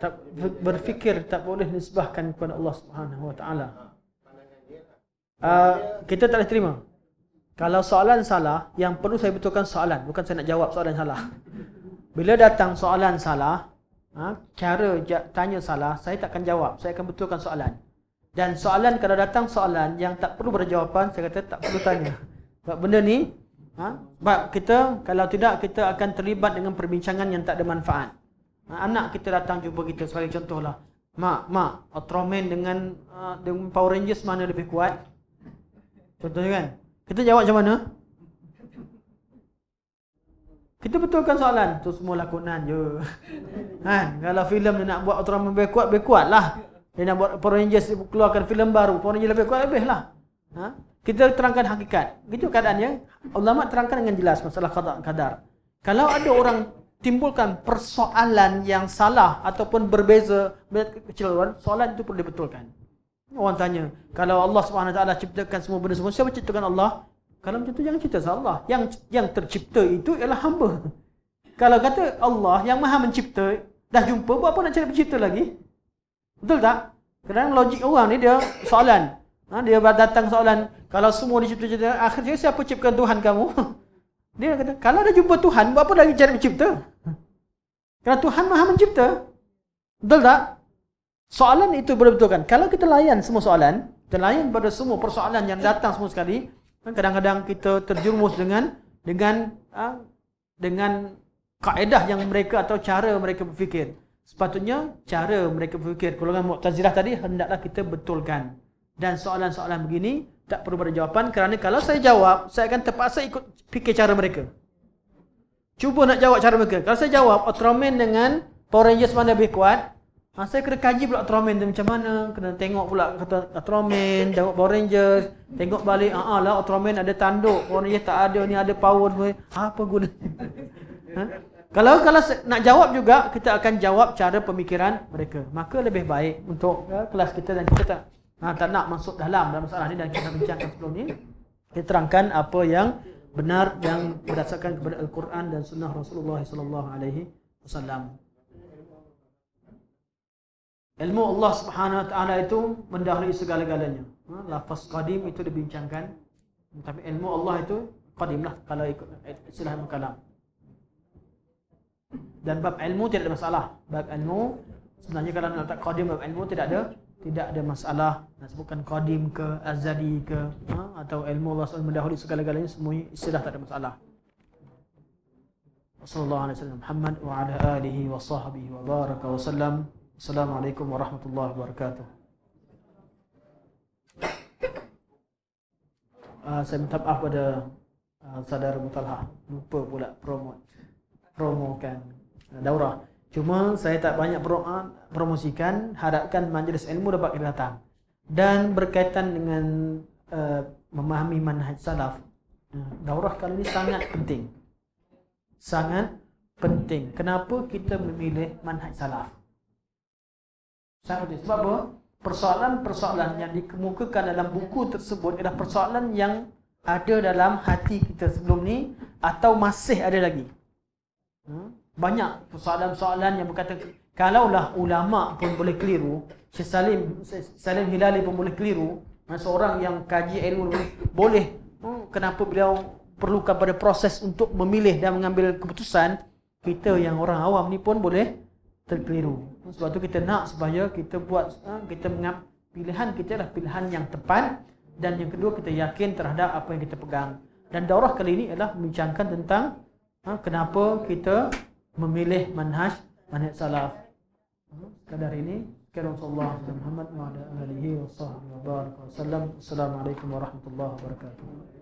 Tak berfikir tak boleh nisbahkan kepada Allah Subhanahu Wa Taala. Ah, kita tak boleh terima. Kalau soalan salah, yang perlu saya betulkan soalan, bukan saya nak jawab soalan salah. Bila datang soalan salah, ah, cara tanya salah, saya takkan jawab. Saya akan betulkan soalan. Dan soalan kalau datang soalan yang tak perlu berjawapan, saya kata tak perlu tanya. Sebab benda ni, ha? sebab kita kalau tidak kita akan terlibat dengan perbincangan yang tak ada manfaat. Ha? Anak kita datang jumpa kita sebagai contohlah. Mak, mak, Ultraman dengan uh, dengan Power Rangers mana lebih kuat? Contohnya kan? Kita jawab macam mana? Kita betulkan soalan. Itu semua lakonan je. Ha? Kalau filem nak buat Ultraman lebih kuat, lebih kuat lah. Dia nak buat Power Rangers keluarkan filem baru. Power Rangers lebih kuat habislah. Ha? Kita terangkan hakikat. Gitu keadaannya. Ulama terangkan dengan jelas masalah qada qadar. Kalau ada orang timbulkan persoalan yang salah ataupun berbeza kecelaruan, soalan itu perlu dibetulkan. Orang tanya, kalau Allah Subhanahu taala ciptakan semua benda semua, siapa ciptakan Allah? Kalau macam tu jangan cerita salah Allah. Yang yang tercipta itu ialah hamba. Kalau kata Allah yang Maha mencipta, dah jumpa buat apa nak cari pencipta lagi? Betul tak? Kadang logik orang ni dia soalan. Ha, dia datang soalan, kalau semua dicipta-cipta, akhirnya siapa ciptakan Tuhan kamu? Dia kata, kalau dah jumpa Tuhan, buat apa lagi cari mencipta? Kerana Tuhan maha mencipta. Betul tak? Soalan itu betul betulkan. Kalau kita layan semua soalan, kita layan pada semua persoalan yang datang semua sekali, kan kadang-kadang kita terjerumus dengan dengan ha, dengan kaedah yang mereka atau cara mereka berfikir. Sepatutnya cara mereka berfikir golongan Mu'tazilah tadi hendaklah kita betulkan. Dan soalan-soalan begini tak perlu ada jawapan kerana kalau saya jawab, saya akan terpaksa ikut fikir cara mereka. Cuba nak jawab cara mereka. Kalau saya jawab, Ultraman dengan Power Rangers mana lebih kuat, ha, saya kena kaji pula Ultraman dia macam mana, kena tengok pula kata Ultraman, jawab Power Rangers, tengok balik, ah lah Ultraman ada tanduk, Power Rangers tak ada, ni ada power, apa guna? Ha? Kalau kalau nak jawab juga kita akan jawab cara pemikiran mereka. Maka lebih baik untuk ya, kelas kita dan kita tak nah, ha, tak nak masuk dalam dalam masalah ini dan kita bincangkan sebelum ini. Kita terangkan apa yang benar yang berdasarkan kepada Al-Quran dan Sunnah Rasulullah Sallallahu Alaihi Wasallam. Ilmu Allah Subhanahu Wa Taala itu mendahului segala-galanya. Ha, lafaz qadim itu dibincangkan. Tapi ilmu Allah itu qadimlah kalau ikut eh, istilah kalam dan bab ilmu tidak ada masalah bab ilmu sebenarnya kalau nak letak qadim bab ilmu tidak ada tidak ada masalah nak sebutkan qadim ke azadi ke ha? atau ilmu Allah SWT mendahului segala-galanya semuanya istilah tak ada masalah Sallallahu alaihi wasallam Muhammad wa ala alihi wa sahbihi wa baraka wa sallam Assalamualaikum warahmatullahi wabarakatuh Uh, saya minta maaf pada uh, saudara Mutalha lupa pula promote promokan eh, daurah. Cuma saya tak banyak promosikan, harapkan majlis ilmu dapat datang. Dan berkaitan dengan uh, memahami manhaj salaf, eh, daurah kali ini sangat penting. Sangat penting. Kenapa kita memilih manhaj salaf? Sangat sebab apa? Persoalan-persoalan yang dikemukakan dalam buku tersebut adalah persoalan yang ada dalam hati kita sebelum ni atau masih ada lagi. Hmm? Banyak soalan-soalan yang berkata Kalaulah ulama pun boleh keliru Syed Salim, Salim Hilali pun boleh keliru Seorang yang kaji ilmu Boleh hmm, Kenapa beliau perlukan pada proses Untuk memilih dan mengambil keputusan Kita yang orang awam ni pun boleh Terkeliru Sebab tu kita nak supaya kita buat ha, kita mengap, Pilihan kita adalah pilihan yang tepat Dan yang kedua kita yakin terhadap Apa yang kita pegang Dan daurah kali ini adalah membincangkan tentang ha, kenapa kita memilih manhaj manhaj salaf ha, kadar ini kerana Allah Muhammad wa alihi wa sahbihi wa Assalamualaikum warahmatullahi wabarakatuh.